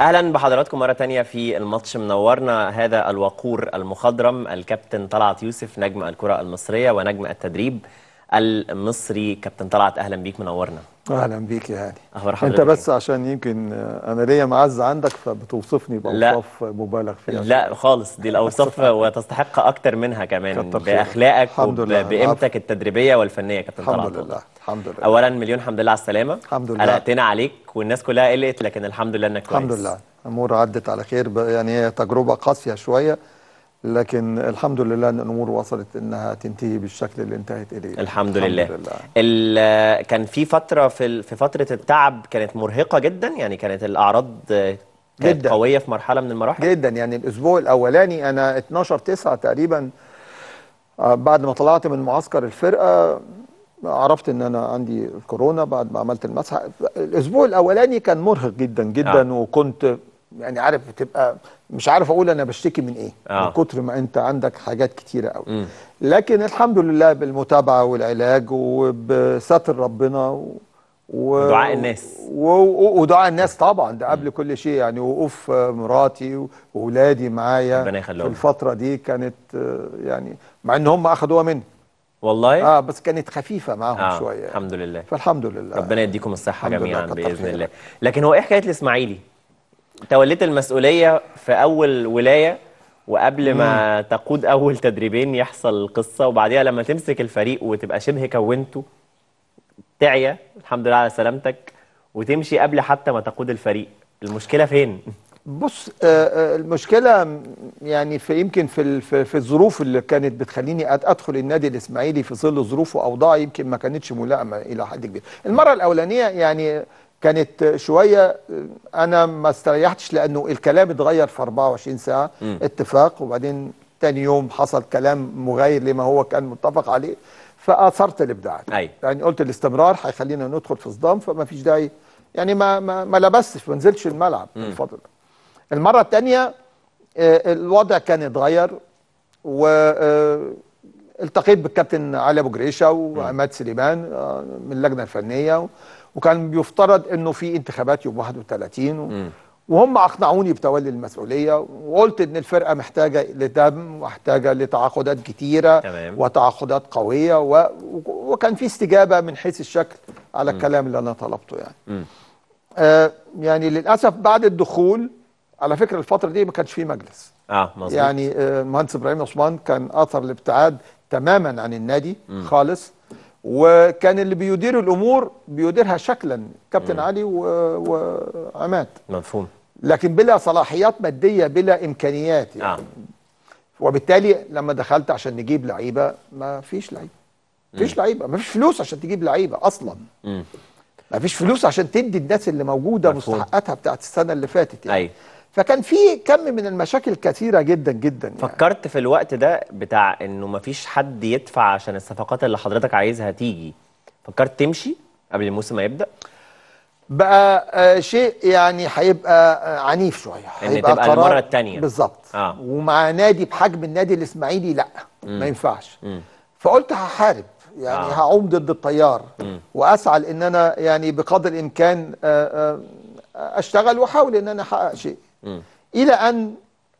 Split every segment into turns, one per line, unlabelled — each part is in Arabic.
اهلا بحضراتكم مره تانية في الماتش منورنا هذا الوقور المخضرم الكابتن طلعت يوسف نجم الكره المصريه ونجم التدريب المصري كابتن طلعت اهلا بيك منورنا
اهلا بيك يا هاني انت بس عشان يمكن انا ليا معز عندك فبتوصفني باوصاف مبالغ
فيها لا خالص دي الاوصاف وتستحق اكتر منها كمان باخلاقك وبقيمتك التدريبيه والفنيه كابتن طلعت الحمد لله الحمد لله اولا مليون حمد لله على السلامه الحمد لله قلقتنا عليك والناس كلها قلقت لكن الحمد لله انك كويس الحمد لله
الامور عدت على خير يعني هي تجربه قاسيه شويه لكن الحمد لله ان الامور وصلت انها تنتهي بالشكل اللي انتهت اليه الحمد, الحمد لله,
لله. كان في فتره في في فتره التعب كانت مرهقه جدا يعني كانت الاعراض كانت جدا قويه في مرحله من المراحل
جدا يعني الاسبوع الاولاني انا 12 9 تقريبا آه، بعد ما طلعت من معسكر الفرقه عرفت ان انا عندي الكورونا بعد ما عملت المسح الاسبوع الاولاني كان مرهق جدا جدا آه. وكنت يعني عارف بتبقى مش عارف اقول انا بشتكي من ايه آه. من كتر ما انت عندك حاجات كتيره قوي م. لكن الحمد لله بالمتابعه والعلاج وبستر ربنا و... و... ودعاء الناس و... و... ودعاء الناس طبعا ده قبل م. كل شيء يعني وقوف مراتي واولادي معايا في الفتره دي كانت يعني مع ان هم اخذوها مني والله اه بس كانت خفيفه معاهم آه شويه الحمد لله فالحمد لله
ربنا يديكم الصحه جميعا باذن الله لكن هو ايه حكايه الاسماعيلي توليت المسؤوليه في اول ولايه وقبل ما تقود اول تدريبين يحصل القصه وبعديها لما تمسك الفريق وتبقى شبه كونته تعيا الحمد لله على سلامتك وتمشي قبل حتى ما تقود الفريق المشكله فين
بص آه، آه، المشكله يعني في يمكن في في الظروف اللي كانت بتخليني ادخل النادي الاسماعيلي في ظل ظروفه واوضاعه يمكن ما كانتش ملائمه الى حد كبير المره الاولانيه يعني كانت شويه انا ما استريحتش لانه الكلام اتغير في 24 ساعه م. اتفاق وبعدين تاني يوم حصل كلام مغاير لما هو كان متفق عليه فاثرت الابداع أي. يعني قلت الاستمرار هيخلينا ندخل في صدام فما فيش داعي يعني ما ما, ما لبستش ما نزلتش الملعب الفتره المره الثانيه آه، الوضع كان اتغير و آه، التقيت بالكابتن علي ابو جريشه وعماد سليمان آه، من اللجنه الفنيه وكان بيفترض انه في انتخابات يوم 31 و... وهم اقنعوني بتولي المسؤوليه وقلت ان الفرقه محتاجه لدم ومحتاجه لتعاقدات كتيره تمام. وتعاقدات قويه و... وكان في استجابه من حيث الشكل على الكلام اللي انا طلبته يعني آه يعني للاسف بعد الدخول على فكره الفتره دي ما كانش في مجلس
اه مظبوط يعني
المهندس آه، ابراهيم عثمان كان اثر الابتعاد تماما عن النادي م. خالص وكان اللي بيدير الامور بيديرها شكلا كابتن مم. علي وعماد مفهوم لكن بلا صلاحيات ماديه بلا امكانيات يعني آه. وبالتالي لما دخلت عشان نجيب لعيبه ما فيش لعيبه ما فيش لعيبه ما فيش فلوس عشان تجيب لعيبه اصلا مم. فيش فلوس عشان تدي الناس اللي موجوده مستحقاتها بتاعت السنه اللي فاتت يعني أي. فكان في كم من المشاكل كثيره جدا جدا يعني.
فكرت في الوقت ده بتاع انه مفيش حد يدفع عشان الصفقات اللي حضرتك عايزها تيجي فكرت تمشي قبل الموسم ما يبدا
بقى آه، شيء يعني هيبقى آه، عنيف شويه هيبقى تبقى قرار المره الثانيه بالظبط آه. ومع نادي بحجم النادي الاسماعيلي لا مم. ما ينفعش مم. فقلت هحارب يعني آه. هعوم ضد التيار واسعى ان انا يعني بقدر الامكان آه، اشتغل واحاول ان انا احقق شيء م. إلى أن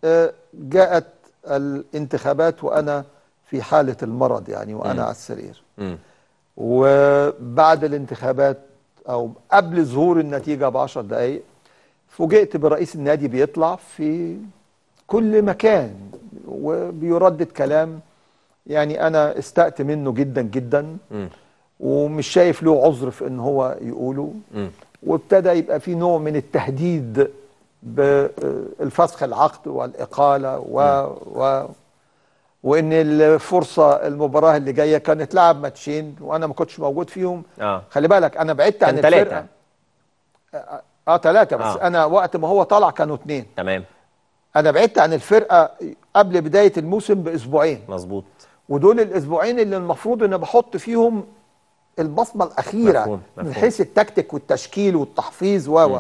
آه، جاءت الانتخابات وأنا في حالة المرض يعني وأنا م. على السرير م. وبعد الانتخابات أو قبل ظهور النتيجة بعشر دقايق فوجئت برئيس النادي بيطلع في كل مكان وبيردد كلام يعني أنا استأت منه جدا جدا م. ومش شايف له عذر في ان هو يقوله وابتدى يبقى في نوع من التهديد بالفسخ العقد والإقالة و, نعم. و وان الفرصه المباراه اللي جايه كانت لعب ماتشين وانا ما كنتش موجود فيهم آه. خلي بالك انا بعدت عن الفرقه اه ثلاثه آه، آه، بس آه. انا وقت ما هو طلع كانوا اثنين تمام انا بعدت عن الفرقه قبل بدايه الموسم باسبوعين مظبوط ودول الاسبوعين اللي المفروض ان بحط فيهم البصمه الاخيره مفهوم. مفهوم. من حيث التكتيك والتشكيل والتحفيز و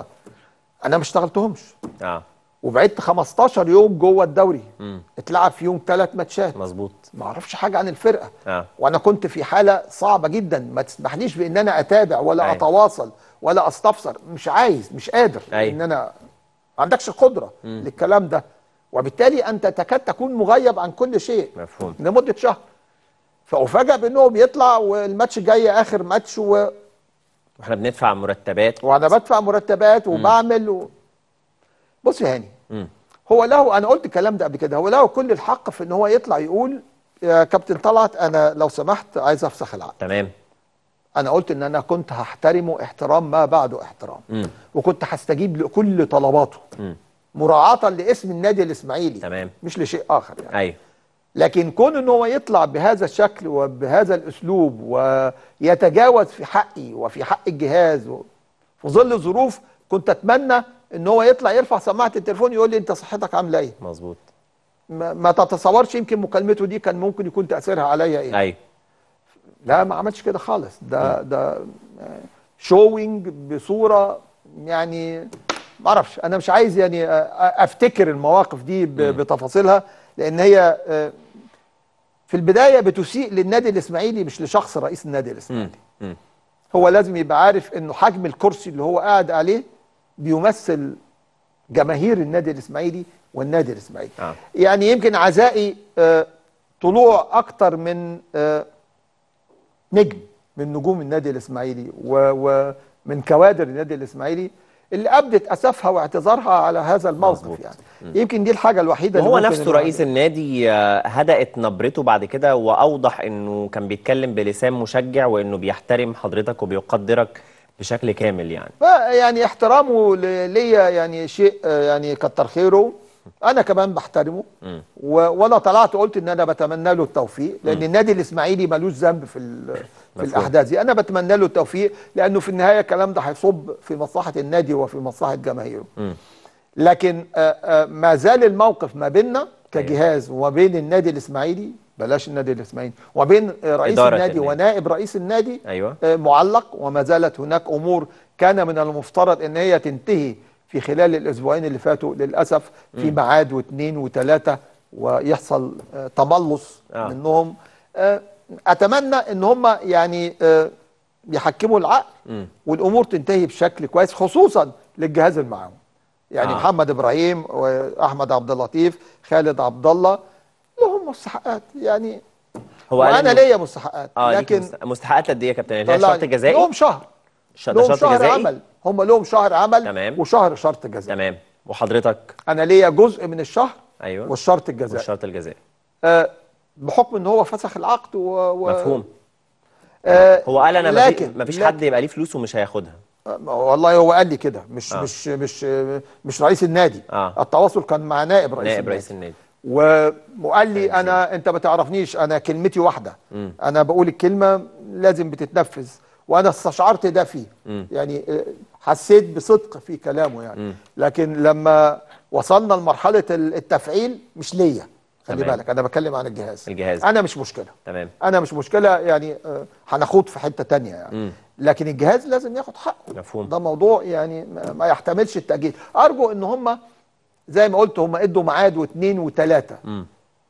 انا ما اشتغلتهمش اه وبعدت 15 يوم جوه الدوري امم اتلعب في يوم ثلاث ماتشات مظبوط ما اعرفش حاجه عن الفرقه آه. وانا كنت في حاله صعبه جدا ما تسمحليش بان انا اتابع ولا أيوه. اتواصل ولا استفسر مش عايز مش قادر أيوه. ان انا ما عندكش القدره مم. للكلام ده وبالتالي انت تكاد تكون مغيب عن كل شيء مفهوم لمده شهر فافاجئ بانه بيطلع والماتش الجاي اخر ماتش و...
واحنا بندفع مرتبات وانا بدفع
مرتبات وبعمل و... بص يا هاني هو له انا قلت الكلام ده قبل كده هو له كل الحق في ان هو يطلع يقول يا كابتن طلعت انا لو سمحت عايز افسخ العقد تمام انا قلت ان انا كنت هحترمه احترام ما بعده احترام م. وكنت هستجيب لكل طلباته م. مراعاه لاسم النادي الاسماعيلي تمام مش لشيء اخر يعني ايوه لكن كون ان هو يطلع بهذا الشكل وبهذا الاسلوب ويتجاوز في حقي وفي حق الجهاز في ظل ظروف كنت اتمنى ان هو يطلع يرفع سماعه التليفون يقول لي انت صحتك عامله ايه مظبوط ما, ما تتصورش يمكن مكالمته دي كان ممكن يكون تاثيرها عليا ايه ايوه لا ما عملش كده خالص ده م. ده شوينج بصوره يعني ما اعرفش انا مش عايز يعني افتكر المواقف دي بتفاصيلها لان هي آه، في البداية بتسيء للنادي الإسماعيلي مش لشخص رئيس النادي الإسماعيلي مم. هو لازم يبقى عارف أنه حجم الكرسي اللي هو قاعد عليه بيمثل جماهير النادي الإسماعيلي والنادي الإسماعيلي آه. يعني يمكن عزائي آه، طلوع أكتر من آه، نجم من نجوم النادي الإسماعيلي ومن كوادر النادي الإسماعيلي اللي ابدت اسفها واعتذارها على هذا الموقف مزبوط. يعني يمكن دي الحاجه الوحيده اللي هو نفسه رئيس
النادي آه، هدأت نبرته بعد كده واوضح انه كان بيتكلم بلسان مشجع وانه بيحترم حضرتك وبيقدرك بشكل كامل يعني
يعني احترامه ليا يعني شيء آه، يعني كتر خيره انا كمان بحترمه وانا طلعت قلت ان انا بتمنى له التوفيق لان النادي الاسماعيلي ملوش ذنب في في الاحداث دي انا بتمنى له التوفيق لانه في النهايه الكلام ده هيصب في مصلحه النادي وفي مصلحه جماهيره لكن آه، آه، ما زال الموقف ما بيننا أيوة. كجهاز وبين النادي الاسماعيلي بلاش النادي الاسماعيلي وبين رئيس النادي ونائب رئيس النادي أيوة. آه، معلق وما زالت هناك امور كان من المفترض ان هي تنتهي في خلال الأسبوعين اللي فاتوا للأسف في معاد واثنين وثلاثة ويحصل آه، تملص آه. منهم آه، أتمنى أن هم يعني آه، يحكموا العقل م. والأمور تنتهي بشكل كويس خصوصا للجهاز المعاون يعني آه. محمد إبراهيم وأحمد عبد اللطيف خالد عبد الله لهم مستحقات يعني هو وانا ليا مستحقات آه لكن
مستحقات قد ايه يا كابتن؟ اللي يعني هي الشرط الجزائي؟ لهم شهر شرط جزائي عمل
هم لهم شهر عمل تمام. وشهر شرط جزاء تمام وحضرتك انا ليا جزء من الشهر ايوه والشرط الجزاء والشرط الجزاء آه بحكم ان هو فسخ العقد و... و... مفهوم آه هو قال انا لكن مفيش فيش حد يبقى ليه فلوس ومش هياخدها آه، والله هو قال لي كده مش آه. مش مش مش رئيس النادي آه. التواصل كان مع نائب رئيس نائب النادي. رئيس النادي وقال لي طيب، انا انت ما تعرفنيش انا كلمتي واحده م. انا بقول الكلمه لازم بتتنفذ وانا استشعرت ده فيه م. يعني آه، حسيت بصدق في كلامه يعني م. لكن لما وصلنا لمرحله التفعيل مش ليا خلي تمام. بالك انا بتكلم عن الجهاز الجهاز انا مش مشكله تمام انا مش مشكله يعني آه، هنخوض في حته تانية يعني م. لكن الجهاز لازم ياخد حقه مفهوم ده موضوع يعني ما يحتملش التاجيل ارجو ان هم زي ما قلت هم ادوا ميعاد واثنين وثلاثه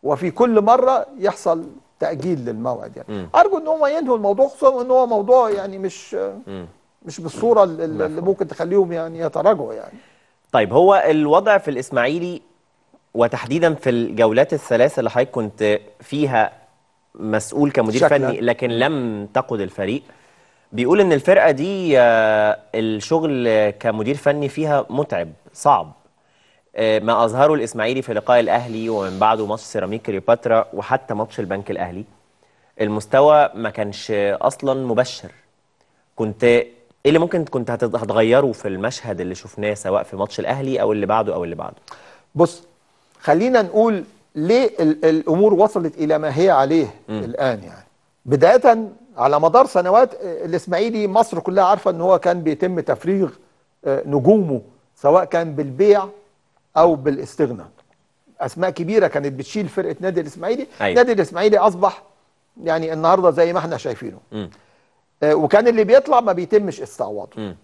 وفي كل مره يحصل تاجيل للموعد يعني م. ارجو ان هم ينهوا الموضوع خصوصا ان هو موضوع يعني مش م. مش بالصوره اللي, اللي ممكن تخليهم يعني يتراجعوا يعني
طيب هو الوضع في الاسماعيلي وتحديدا في الجولات الثلاث اللي حضرتك كنت فيها مسؤول كمدير شكلة. فني لكن لم تقود الفريق بيقول ان الفرقه دي آه، الشغل كمدير فني فيها متعب صعب آه، ما اظهره الاسماعيلي في لقاء الاهلي ومن بعده ماتش سيراميك كليوباترا وحتى ماتش البنك الاهلي المستوى ما كانش اصلا مبشر كنت ايه اللي ممكن كنت هتغيره في المشهد اللي شفناه سواء في ماتش الاهلي او اللي بعده او اللي بعده
بص خلينا نقول ليه الامور وصلت الى ما هي عليه م. الان يعني بدايه على مدار سنوات الاسماعيلي مصر كلها عارفه ان هو كان بيتم تفريغ آه، نجومه سواء كان بالبيع او بالاستغناء اسماء كبيره كانت بتشيل فرقه نادي الاسماعيلي أيوة. نادي الاسماعيلي اصبح يعني النهارده زي ما احنا شايفينه م. آه، وكان اللي بيطلع ما بيتمش استعواضه تعالى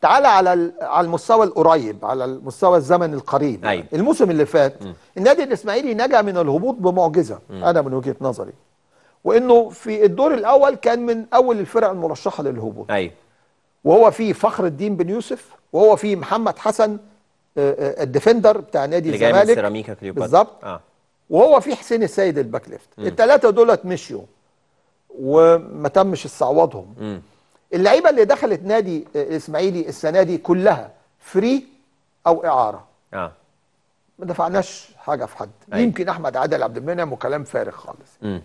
تعال على على المستوى القريب على المستوى الزمن القريب أيوة. الموسم اللي فات م. النادي الاسماعيلي نجا من الهبوط بمعجزه م. انا من وجهه نظري وانه في الدور الاول كان من اول الفرق المرشحه للهبوط ايوه وهو فيه فخر الدين بن يوسف وهو فيه محمد حسن آه، آه، الديفندر بتاع نادي الزمالك اللي جاي من سيراميكا كليوباترا بالظبط آه. وهو في حسين السيد الباك ليفت الثلاثه دولت مشيوا وما تمش استعواضهم اللعيبه اللي دخلت نادي الاسماعيلي السنه دي كلها فري او اعاره اه ما دفعناش حاجه في حد أي. أيوة. يمكن احمد عادل عبد المنعم وكلام فارغ خالص م.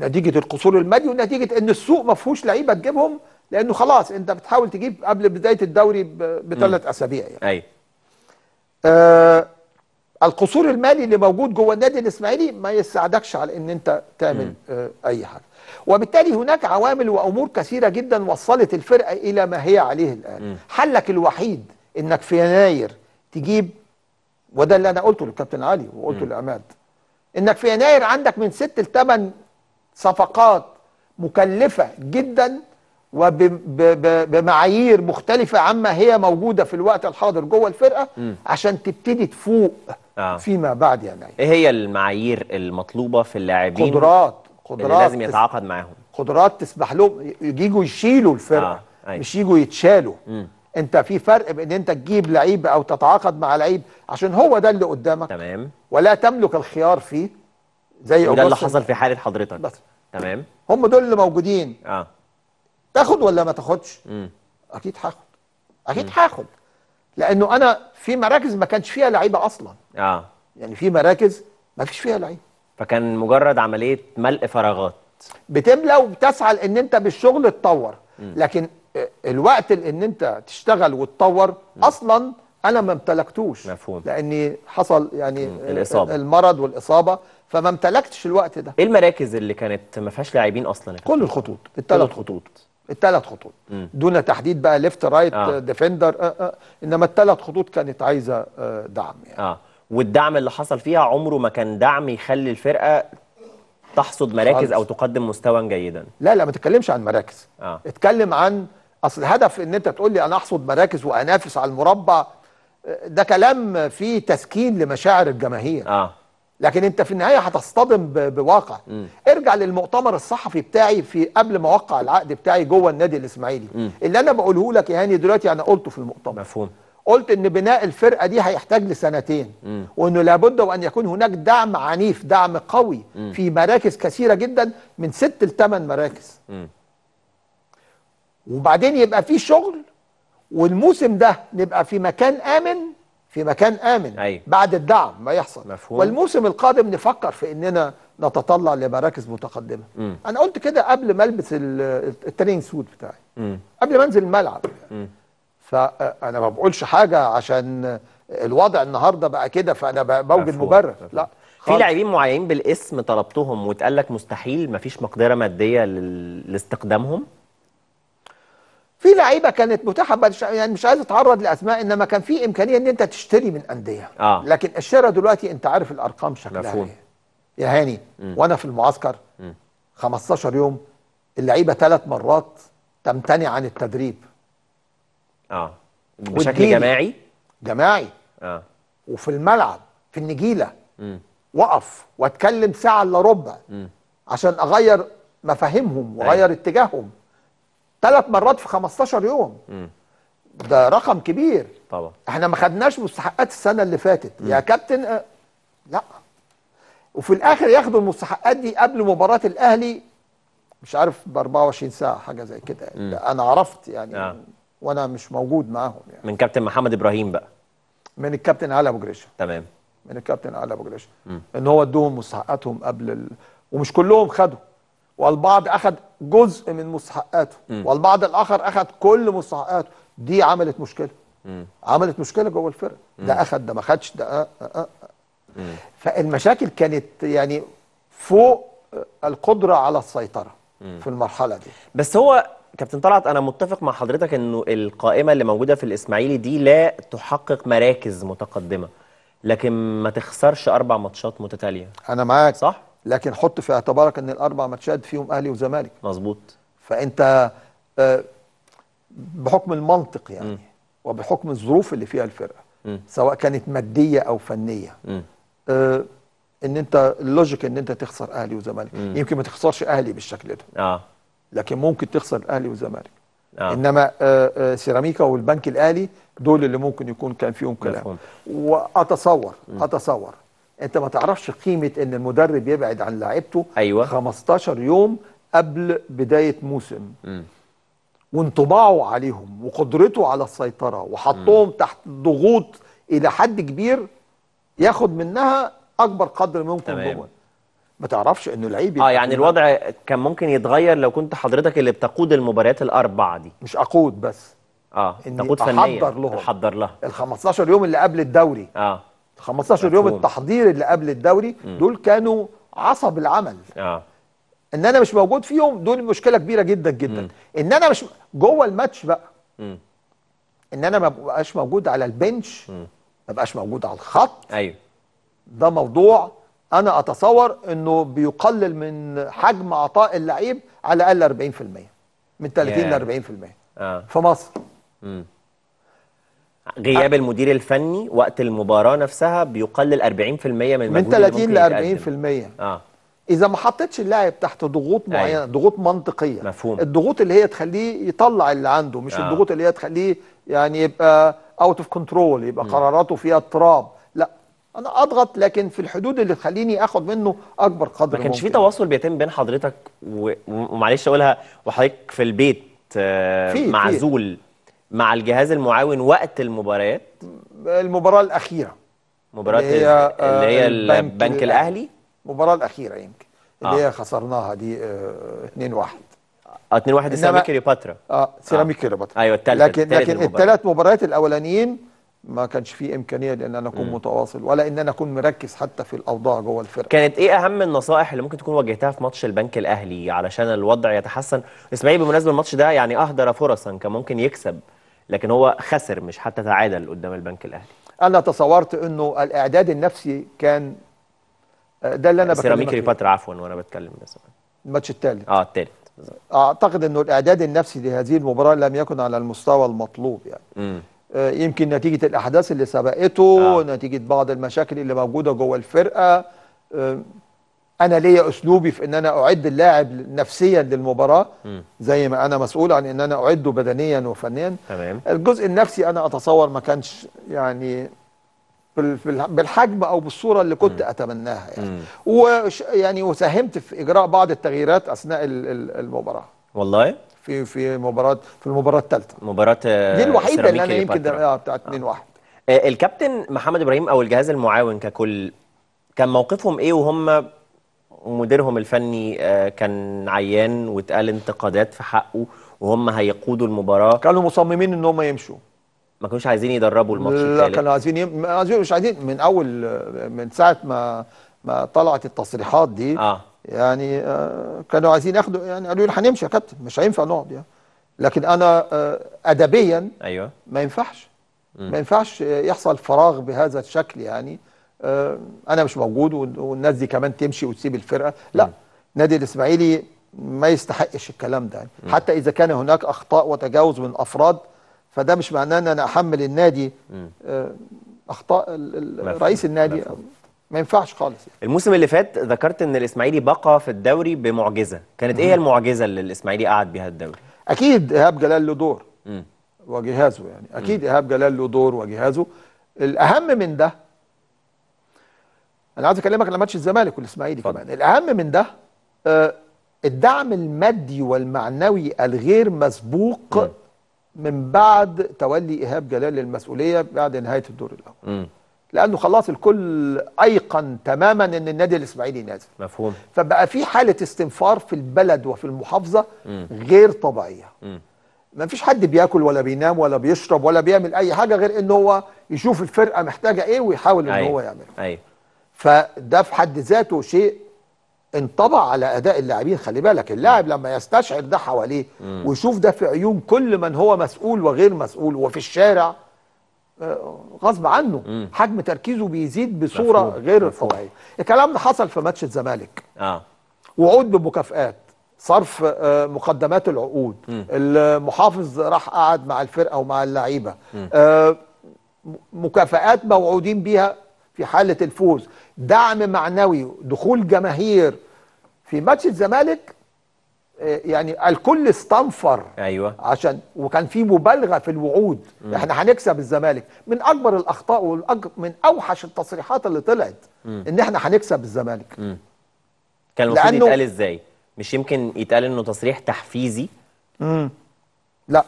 نتيجه القصور المالي ونتيجه ان السوق ما فيهوش لعيبه تجيبهم لانه خلاص انت بتحاول تجيب قبل بدايه الدوري بثلاث اسابيع يعني أي. أيوة. آه القصور المالي اللي موجود جوه النادي الاسماعيلي ما يساعدكش على ان انت تعمل آه اي حاجه وبالتالي هناك عوامل وامور كثيره جدا وصلت الفرقه الى ما هي عليه الان حلك الوحيد انك في يناير تجيب وده اللي انا قلته للكابتن علي وقلته لعماد انك في يناير عندك من ست لثمان صفقات مكلفه جدا وبمعايير مختلفه عما هي موجوده في الوقت الحاضر جوه الفرقه م. عشان تبتدي تفوق آه. فيما بعد يناير
ايه هي المعايير المطلوبه في اللاعبين قدرات
قدرات اللي لازم يتعاقد معاهم قدرات تسمح لهم يجوا يشيلوا الفرقه آه. أيوة. مش يجوا يتشالوا مم. انت في فرق بين انت تجيب لعيب او تتعاقد مع لعيب عشان هو ده اللي قدامك تمام ولا تملك الخيار فيه زي وده اللي حصل في حاله حضرتك بس. تمام هم دول اللي موجودين اه تاخد ولا ما تاخدش مم. اكيد هاخد اكيد هاخد لانه انا في مراكز ما كانش فيها لعيبه اصلا
اه يعني
في مراكز ما فيش فيها لعيب
فكان مجرد عمليه ملء فراغات
بتملى وبتسعى لان انت بالشغل تطور لكن آه، الوقت اللي ان انت تشتغل وتطور اصلا انا ما امتلكتوش مفهوم لاني حصل يعني الإصابة. المرض والاصابه فما امتلكتش الوقت ده ايه المراكز اللي كانت ما فيهاش لاعبين اصلا كل الخطوط الثلاث خطوط الثلاث خطوط مم. دون تحديد بقى ليفت رايت ديفندر انما الثلاث خطوط كانت عايزه آه، دعم
يعني آه. والدعم اللي حصل فيها عمره ما كان دعم يخلي الفرقه تحصد مراكز خالص. او تقدم مستوى جيدا
لا لا ما تتكلمش عن مراكز آه. اتكلم عن اصل الهدف ان انت تقول لي انا احصد مراكز وانافس على المربع ده كلام فيه تسكين لمشاعر الجماهير آه. لكن انت في النهايه هتصطدم بواقع م. ارجع للمؤتمر الصحفي بتاعي في قبل ما اوقع العقد بتاعي جوه النادي الاسماعيلي م. اللي انا بقوله لك يا هاني دلوقتي انا قلته في المؤتمر مفهوم قلت ان بناء الفرقه دي هيحتاج لسنتين م. وانه لابد وان يكون هناك دعم عنيف دعم قوي م. في مراكز كثيره جدا من ست لثمان مراكز م. وبعدين يبقى في شغل والموسم ده نبقى في مكان امن في مكان امن أيوة. بعد الدعم ما يحصل مفهوم. والموسم القادم نفكر في اننا نتطلع لمراكز متقدمه م. انا قلت كده قبل ما البس التريننج سوت بتاعي م. قبل ما انزل الملعب يعني. فانا ما بقولش حاجه عشان الوضع النهارده بقى كده فانا بوجد مبرر لا
في لاعبين معينين بالاسم طلبتهم واتقال لك مستحيل مفيش مقدره ماديه لاستخدامهم
في لعيبه كانت متاحه يعني مش عايز اتعرض لاسماء انما كان في امكانيه ان انت تشتري من انديه آه. لكن الشراء دلوقتي انت عارف الارقام شكلها مفهوم. إيه. يا هاني م. وانا في المعسكر م. 15 يوم اللعيبه ثلاث مرات تمتنع عن التدريب
اه بشكل جماعي
جماعي اه وفي الملعب في النجيله م. وقف واتكلم ساعه الا ربع عشان اغير مفاهيمهم أيوه. واغير اتجاههم ثلاث مرات في 15 يوم م. ده رقم كبير طبعا احنا ما خدناش مستحقات السنه اللي فاتت م. يا كابتن أ... آه، لا وفي الاخر ياخدوا المستحقات دي قبل مباراه الاهلي مش عارف ب 24 ساعه حاجه زي كده انا عرفت يعني آه. وانا مش موجود معاهم يعني
من كابتن محمد ابراهيم بقى
من الكابتن علي ابو جريشه تمام من الكابتن علي ابو جريشه ان هو ادوهم مستحقاتهم قبل ال... ومش كلهم خدوا والبعض اخذ جزء من مستحقاته والبعض الاخر اخذ كل مستحقاته دي عملت مشكله مم. عملت مشكله جوه الفرقه ده اخذ ده ما خدش ده آه آه آه. فالمشاكل كانت يعني فوق القدره على السيطره مم. في المرحله دي
بس هو كابتن طلعت انا متفق مع حضرتك انه القائمه اللي موجوده في الاسماعيلي دي لا تحقق مراكز متقدمه لكن ما تخسرش اربع
ماتشات متتاليه انا معاك صح لكن حط في اعتبارك ان الاربع ماتشات فيهم اهلي وزمالك مظبوط فانت آه، بحكم المنطق يعني م. وبحكم الظروف اللي فيها الفرقه م. سواء كانت ماديه او فنيه م. آه، ان انت اللوجيك ان انت تخسر اهلي وزمالك يمكن ما تخسرش اهلي بالشكل ده اه لكن ممكن تخسر الاهلي والزمالك آه. انما آه، آه، سيراميكا والبنك الاهلي دول اللي ممكن يكون كان فيهم كلام مفهوم. واتصور م. اتصور انت ما تعرفش قيمه ان المدرب يبعد عن لعيبته أيوة. 15 يوم قبل بدايه موسم وانطباعه عليهم وقدرته على السيطره وحطهم تحت ضغوط الى حد كبير ياخد منها اكبر قدر ممكن تمام. ما تعرفش انه لعيب اه يعني
الوضع كان ممكن يتغير
لو كنت حضرتك اللي بتقود المباريات الاربعه دي مش اقود بس اه تقود فنيا احضر لهم احضر لها ال 15 يوم اللي قبل الدوري اه ال 15 يوم التحضير اللي قبل الدوري م. دول كانوا عصب العمل اه ان انا مش موجود فيهم دول مشكله كبيره جدا جدا م. ان انا مش جوه الماتش بقى م. ان انا ما ببقاش موجود على البنش ما بقاش موجود على الخط ايوه ده موضوع انا اتصور انه بيقلل من حجم عطاء اللعيب على الاقل 40% من 30 ل 40% آه. في مصر
مم. غياب أ... المدير الفني وقت المباراه نفسها بيقلل 40% من من 30 ل
40% اه اذا ما حطيتش اللاعب تحت ضغوط أيوه. معينه ضغوط منطقيه مفهوم. الضغوط اللي هي تخليه يطلع اللي عنده مش آه. الضغوط اللي هي تخليه يعني يبقى اوت اوف كنترول يبقى م. قراراته فيها اضطراب انا اضغط لكن في الحدود اللي تخليني اخد منه اكبر قدر ما كانش في
تواصل بيتم بين حضرتك و... ومعلش اقولها وحضرتك في البيت آه، فيه معزول فيه. مع الجهاز المعاون وقت المباريات
المباراه الاخيره مباراه اللي هي, اللي هي آه، البنك, البنك الاهلي المباراه الاخيره يمكن اللي آه. هي خسرناها دي 2 1
اه 2 1 سيراميكا كليوباترا اه سيراميكا آه. كليوباترا ايوه الثالث لكن لكن الثلاث
مباريات الاولانيين ما كانش في امكانيه لان انا اكون متواصل ولا ان انا اكون مركز حتى في الاوضاع جوه الفرقه
كانت ايه اهم النصائح اللي ممكن تكون واجهتها في ماتش البنك الاهلي علشان الوضع يتحسن اسماعيل بالمناسبه الماتش ده يعني اهدر فرصا كان ممكن يكسب لكن هو خسر مش حتى تعادل قدام البنك الاهلي
انا تصورت انه الاعداد النفسي كان آه، ده اللي انا بكلمه سيراميك ريباتر
عفوا وانا بتكلم بس
الماتش الثالث اه الثالث اعتقد انه الاعداد النفسي لهذه المباراه لم يكن على المستوى المطلوب يعني م. آه، يمكن نتيجه الاحداث اللي سبقته آه. نتيجه بعض المشاكل اللي موجوده جوه الفرقه آه، انا ليا اسلوبي في ان انا اعد اللاعب نفسيا للمباراه م. زي ما انا مسؤول عن ان انا اعده بدنيا وفنيا تمام الجزء النفسي انا اتصور ما كانش يعني بالحجم او بالصوره اللي كنت م. اتمناها يعني يعني وساهمت في اجراء بعض التغييرات اثناء المباراه والله في في مباراه في المباراه الثالثه مباراه آه، دي الوحيده اللي انا يمكن اه بتاعت 2 1
آه. آه، الكابتن محمد ابراهيم او الجهاز المعاون ككل كان موقفهم ايه وهم مديرهم الفني كان عيان واتقال انتقادات في حقه وهم هيقودوا المباراه كانوا مصممين ان هم يمشوا ما كانوش عايزين يدربوا الماتش لا كانوا
عايزين يم... عايزين مش عايزين من اول من ساعه ما ما طلعت التصريحات دي آه. يعني آه، كانوا عايزين ياخدوا يعني قالوا لي هنمشي يا كابتن مش هينفع نقعد يعني لكن انا آه، ادبيا ايوه ما ينفعش ما ينفعش يحصل فراغ بهذا الشكل يعني آه، انا مش موجود والناس دي كمان تمشي وتسيب الفرقه لا نادي الاسماعيلي ما يستحقش الكلام ده يعني. حتى اذا كان هناك اخطاء وتجاوز من افراد فده مش معناه ان انا احمل النادي اخطاء رئيس النادي مفهوم. ما ينفعش خالص يعني.
الموسم اللي فات ذكرت ان الاسماعيلي بقى في الدوري بمعجزه كانت ايه المعجزه
اللي الاسماعيلي قعد بيها الدوري اكيد ايهاب جلال له دور وجهازه يعني اكيد ايهاب جلال له دور وجهازه الاهم من ده انا عايز اكلمك على ماتش الزمالك والاسماعيلي كمان الاهم من ده آه، الدعم المادي والمعنوي الغير مسبوق مم. من بعد تولي ايهاب جلال للمسؤوليه بعد نهايه الدور الاول مم. لانه خلاص الكل ايقن تماما ان النادي الاسماعيلي نازل مفهوم فبقى في حاله استنفار في البلد وفي المحافظه مم. غير طبيعيه ما فيش حد بياكل ولا بينام ولا بيشرب ولا بيعمل اي حاجه غير ان هو يشوف الفرقه محتاجه ايه ويحاول ان أيوة. هو يعمله ايوه فده في حد ذاته شيء انطبع على اداء اللاعبين خلي بالك اللاعب لما يستشعر ده حواليه ويشوف ده في عيون كل من هو مسؤول وغير مسؤول وفي الشارع غصب عنه مم. حجم تركيزه بيزيد بصوره مفهوم. غير طبيعيه الكلام ده حصل في ماتش الزمالك اه وعود بمكافآت صرف آه، مقدمات العقود مم. المحافظ راح قعد مع الفرقه ومع اللعيبه آه مكافآت موعودين بيها في حاله الفوز دعم معنوي دخول جماهير في ماتش الزمالك آه، يعني الكل استنفر ايوه عشان وكان في مبالغه في الوعود م. احنا هنكسب الزمالك من اكبر الاخطاء والأجر من اوحش التصريحات اللي طلعت م. ان احنا هنكسب الزمالك م. كان المفروض لأنه... يتقال
ازاي مش يمكن يتقال انه تصريح
تحفيزي امم لا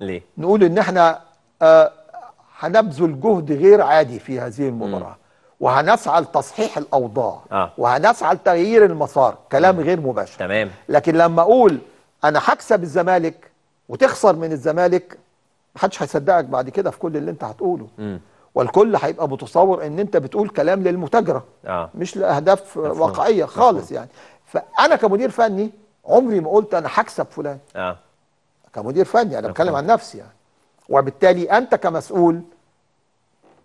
ليه نقول ان احنا آه هنبذل جهد غير عادي في هذه المباراه م. وهنسعى لتصحيح الاوضاع آه. وهنسعى لتغيير المسار كلام غير مباشر تمام لكن لما اقول انا هكسب الزمالك وتخسر من الزمالك محدش هيصدقك بعد كده في كل اللي انت هتقوله م. والكل هيبقى متصور ان انت بتقول كلام للمتاجره آه. مش لاهداف أفهم. واقعيه خالص أفهم. يعني فانا كمدير فني عمري ما قلت انا هكسب فلان آه. كمدير فني انا بتكلم عن نفسي يعني وبالتالي انت كمسؤول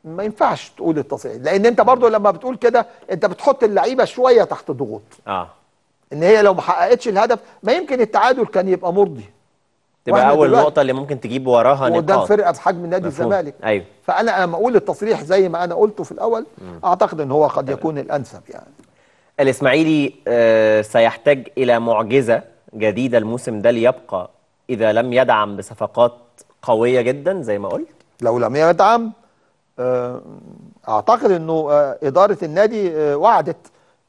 ما ينفعش تقول التصريح لان انت برضو لما بتقول كده انت بتحط اللعيبه شويه تحت ضغوط اه ان هي لو ما حققتش الهدف ما يمكن التعادل كان يبقى مرضي تبقى اول نقطه
اللي ممكن تجيب وراها نقاط قدام فرقه
بحجم نادي الزمالك ايوه فانا لما اقول التصريح زي ما انا قلته في الاول م. اعتقد ان هو قد طبعا. يكون الانسب يعني
الاسماعيلي آه سيحتاج الى معجزه جديده الموسم ده ليبقى اذا لم يدعم بصفقات قويه جدا زي ما قلت
لو لم يدعم آه، اعتقد انه آه، اداره النادي آه، وعدت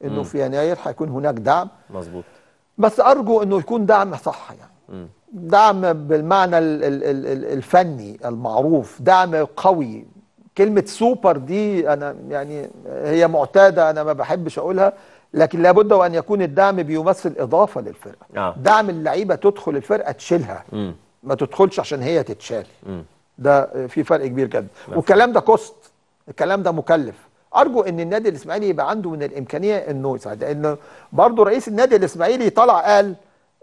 انه في يناير هيكون هناك دعم مظبوط بس ارجو انه يكون دعم صح يعني دعم بالمعنى الفني المعروف دعم قوي كلمه سوبر دي انا يعني هي معتاده انا ما بحبش اقولها لكن لابد وان يكون الدعم بيمثل اضافه للفرقه آه. دعم اللعيبه تدخل الفرقه تشيلها ما تدخلش عشان هي تتشال ده في فرق كبير جدا والكلام ده كوست الكلام ده مكلف ارجو ان النادي الاسماعيلي يبقى عنده من الامكانيه انه يساعد لان برضه رئيس النادي الاسماعيلي طلع قال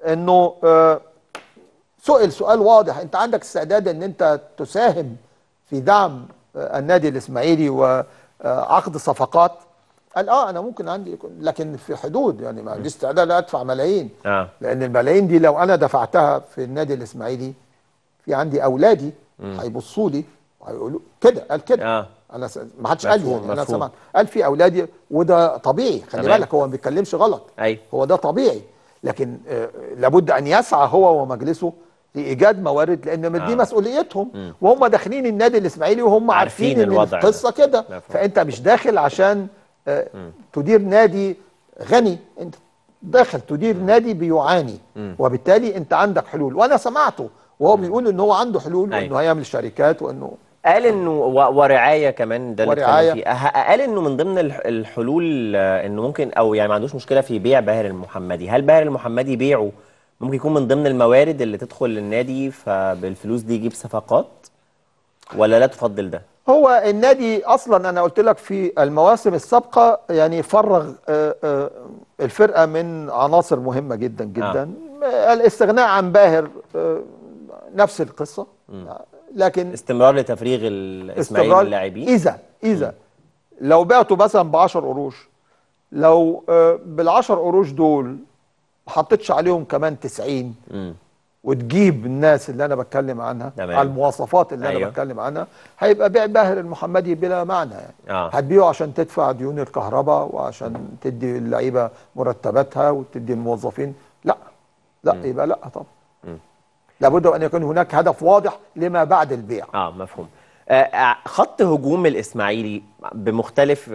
انه آه، سئل سؤال واضح انت عندك استعداد ان انت تساهم في دعم آه، النادي الاسماعيلي وعقد صفقات قال اه انا ممكن عندي لكن في حدود يعني ما عنديش استعداد ادفع ملايين آه. لان الملايين دي لو انا دفعتها في النادي الاسماعيلي في عندي اولادي هيبصوا لي وهيقولوا كده قال كده آه. انا س... ما حدش قال يعني انا سمعت قال في اولادي وده طبيعي خلي تمام. بالك هو ما بيتكلمش غلط أي. هو ده طبيعي لكن آه لابد ان يسعى هو ومجلسه لايجاد موارد لان آه. دي مسؤوليتهم م. وهم داخلين النادي الاسماعيلي وهم عارفين, عارفين ان الوضع القصه كده فانت مش داخل عشان آه تدير نادي غني انت داخل تدير م. نادي بيعاني م. وبالتالي انت عندك حلول وانا سمعته وهو بيقول ان هو عنده حلول وانه أيوة. هيعمل شركات وانه
قال انه ورعايه كمان ده كان فيه أه، أه، قال انه من ضمن الحلول آه، انه ممكن او يعني ما عندوش مشكله في بيع باهر المحمدي هل باهر المحمدي بيعه ممكن يكون من ضمن الموارد اللي تدخل للنادي فبالفلوس دي يجيب صفقات ولا لا تفضل ده
هو النادي اصلا انا قلت لك في المواسم السابقه يعني فرغ الفرقه من عناصر مهمه جدا جدا آه. الاستغناء عن باهر نفس القصه لكن استمرار
لتفريغ الاسماعيلي اللاعبين اذا
اذا لو بعته مثلا ب 10 قروش لو آه، بال 10 قروش دول ما حطيتش عليهم كمان 90 م. وتجيب الناس اللي انا بتكلم عنها دمين. على المواصفات اللي أيوه. انا بتكلم عنها هيبقى بيع باهر المحمدي بلا معنى يعني آه. هتبيعه عشان تدفع ديون الكهرباء وعشان م. تدي اللعيبه مرتباتها وتدي الموظفين لا لا م. يبقى لا طبعا لابد أن يكون هناك هدف واضح لما بعد البيع
آه مفهوم آه، آه، خط هجوم الإسماعيلي بمختلف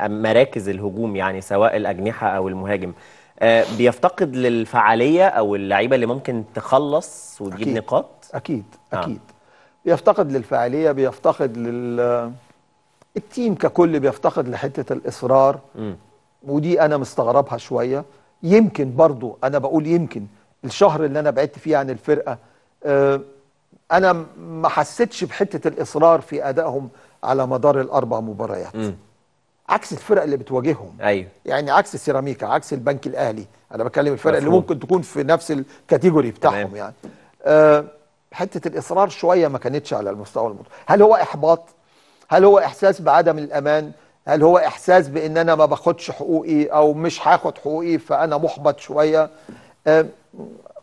مراكز الهجوم يعني سواء الأجنحة أو المهاجم آه، بيفتقد للفعالية أو اللعيبة اللي ممكن تخلص وتجيب أكيد نقاط أكيد أكيد آه.
بيفتقد للفعالية بيفتقد لل التيم ككل بيفتقد لحتة الإصرار م. ودي أنا مستغربها شوية يمكن برضو أنا بقول يمكن الشهر اللي انا بعدت فيه عن الفرقه آه، انا ما حسيتش بحته الاصرار في ادائهم على مدار الاربع مباريات م. عكس الفرق اللي بتواجههم ايوه يعني عكس السيراميكا عكس البنك الاهلي انا بتكلم الفرق مفهوم. اللي ممكن تكون في نفس الكاتيجوري بتاعهم تمام. يعني أه حته الاصرار شويه ما كانتش على المستوى المطلوب هل هو احباط هل هو احساس بعدم الامان هل هو احساس بان انا ما باخدش حقوقي او مش هاخد حقوقي فانا محبط شويه أه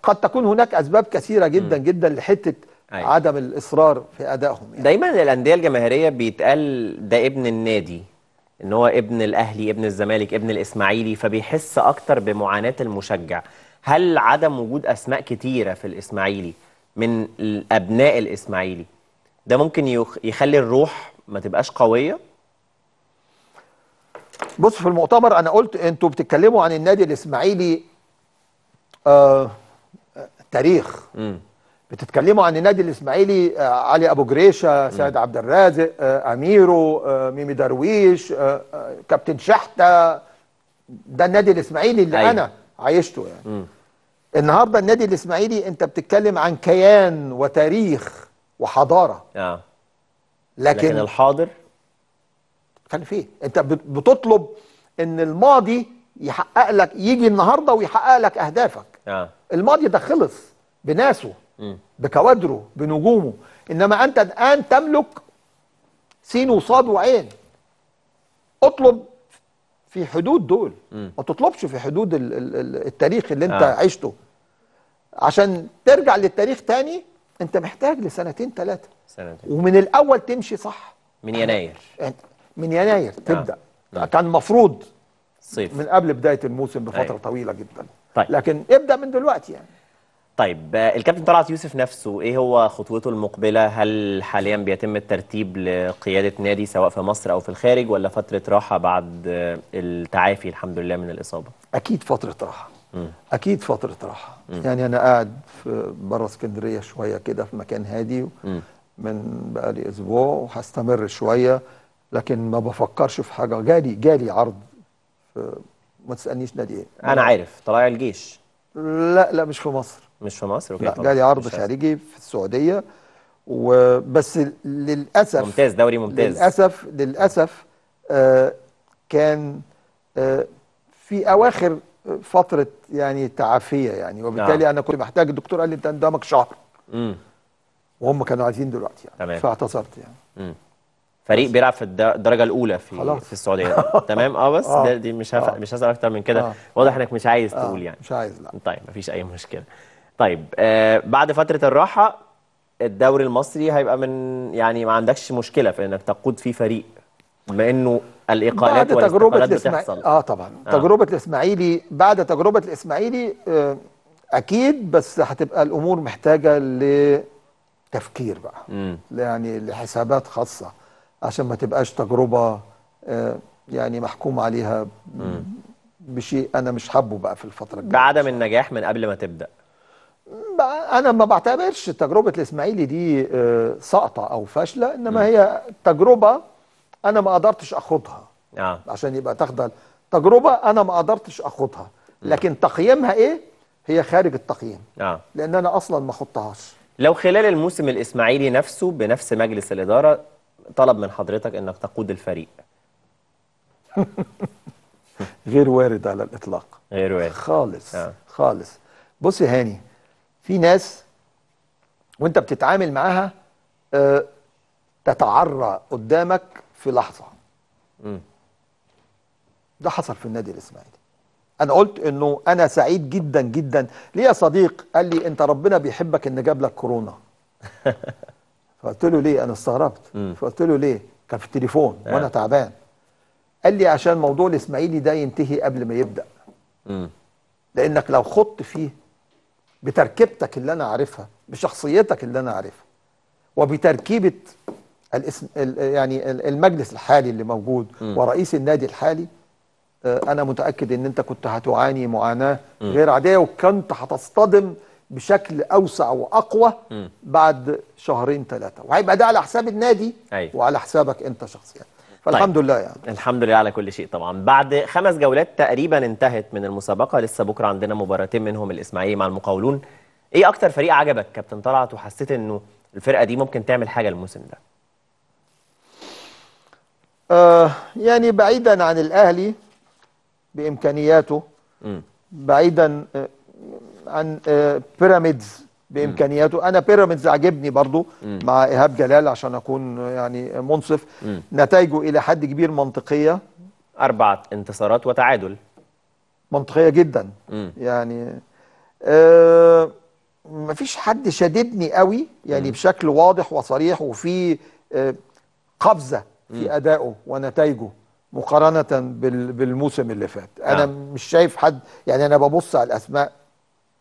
قد تكون هناك اسباب كثيره جدا م. جدا لحته أيوة. عدم الاصرار في ادائهم يعني.
دايما الانديه الجماهيريه بيتقال ده ابن النادي ان هو ابن الاهلي ابن الزمالك ابن الاسماعيلي فبيحس اكتر بمعاناه المشجع هل عدم وجود اسماء كتيره في الاسماعيلي من ابناء الاسماعيلي ده ممكن يخلي الروح ما تبقاش قويه
بص في المؤتمر انا قلت انتوا بتتكلموا عن النادي الاسماعيلي آه، تاريخ بتتكلموا عن النادي الاسماعيلي آه علي ابو جريشه سيد عبد الرازق آه اميرو آه ميمي درويش آه, آه، كابتن شحته ده النادي الاسماعيلي اللي أي. أيوة. انا عايشته يعني مم. النهارده النادي الاسماعيلي انت بتتكلم عن كيان وتاريخ وحضاره آه. لكن, لكن الحاضر كان فيه انت بتطلب ان الماضي يحقق لك يجي النهارده ويحقق لك اهدافك آه. الماضي ده خلص بناسه م. بكوادره بنجومه انما انت الان تملك سين وصاد وعين اطلب في حدود دول ما تطلبش في حدود الـ الـ التاريخ اللي انت آه. عشته عشان ترجع للتاريخ تاني انت محتاج لسنتين ثلاثه سنتين ومن الاول تمشي صح من يناير من يناير تبدا آه. كان مفروض صيف من قبل بدايه الموسم بفتره أيوة. طويله جدا طيب لكن ابدا من دلوقتي يعني
طيب الكابتن طلعت يوسف نفسه ايه هو خطوته المقبله هل حاليا بيتم الترتيب لقياده نادي سواء في مصر او في الخارج ولا فتره راحه بعد التعافي الحمد لله من الاصابه
اكيد فتره راحه مم. اكيد فتره راحه مم. يعني انا قاعد في بره اسكندريه شويه كده في مكان هادي من بقى لي اسبوع وهستمر شويه لكن ما بفكرش في حاجه جالي جالي عرض في ما تسالنيش نادي ايه انا عارف
طلائع الجيش
لا لا مش في مصر مش في مصر اوكي لا جالي عرض خارجي في السعوديه وبس للاسف ممتاز دوري ممتاز للاسف للاسف آه كان آه في اواخر فتره يعني تعافيه يعني وبالتالي آه. انا كنت محتاج الدكتور قال لي انت قدامك شهر امم وهم كانوا عايزين دلوقتي يعني تمام. فاعتذرت يعني
امم فريق بيلعب في الدرجه الاولى في خلاص. في السعوديه تمام اه بس آه. دي مش هف... آه. مش هسال اكتر من كده آه. واضح انك مش عايز آه. تقول يعني مش عايز لا طيب مفيش اي مشكله طيب آه بعد فتره الراحه الدوري المصري هيبقى من يعني ما عندكش مشكله في انك تقود فيه فريق بما انه الاقالات بعد تجربه الاسماعيلي اه
طبعا آه. تجربه الاسماعيلي بعد تجربه الاسماعيلي آه اكيد بس هتبقى الامور محتاجه لتفكير بقى م. يعني لحسابات خاصه عشان ما تبقاش تجربه آه، يعني محكوم عليها بشيء انا مش حابه بقى في الفتره الجايه
بعدم النجاح من قبل ما تبدا
انا ما بعتبرش تجربه الاسماعيلي دي آه، ساقطه او فاشله انما م. هي تجربه انا ما قدرتش اخوضها آه. عشان يبقى تاخد تجربه انا ما قدرتش اخوضها لكن تقييمها ايه هي خارج التقييم آه. لان انا اصلا ما خدتهاش
لو خلال الموسم الاسماعيلي نفسه بنفس مجلس الاداره طلب من حضرتك انك تقود الفريق
غير وارد على الاطلاق غير وارد خالص آه. خالص بص يا هاني في ناس وانت بتتعامل معاها آه تتعرى قدامك في لحظه م. ده حصل في النادي الاسماعيلي انا قلت انه انا سعيد جدا جدا ليا صديق قال لي انت ربنا بيحبك ان جاب لك كورونا فقلت له ليه انا استغربت فقلت له ليه كان في التليفون آه. وانا تعبان قال لي عشان موضوع الاسماعيلي ده ينتهي قبل ما يبدا مم. لانك لو خضت فيه بتركيبتك اللي انا عارفها بشخصيتك اللي انا عارفها وبتركيبه الاسم يعني المجلس الحالي اللي موجود مم. ورئيس النادي الحالي آه، انا متاكد ان انت كنت هتعاني معاناه غير عاديه وكنت هتصطدم بشكل اوسع واقوى بعد شهرين ثلاثه وهيبقى ده على حساب النادي أيوة. وعلى حسابك انت شخصيا طيب. فالحمد طيب. لله يعني
الحمد لله على كل شيء طبعا بعد خمس جولات تقريبا انتهت من المسابقه لسه بكره عندنا مباراتين منهم الاسماعيلي مع المقاولون ايه اكتر فريق عجبك كابتن طلعت وحسيت انه الفرقه دي ممكن تعمل حاجه الموسم ده
آه يعني بعيدا عن الاهلي بامكانياته م. بعيدا آه، عن بيراميدز آه، بامكانياته انا بيراميدز عجبني برضو مم. مع ايهاب جلال عشان اكون آه، يعني منصف نتائجه الى حد كبير منطقيه
اربع انتصارات وتعادل
منطقيه جدا مم. يعني آه مفيش حد شددني قوي يعني مم. بشكل واضح وصريح وفي آه قفزه في ادائه ونتائجه مقارنه بالموسم اللي فات انا آه. مش شايف حد يعني انا ببص على الاسماء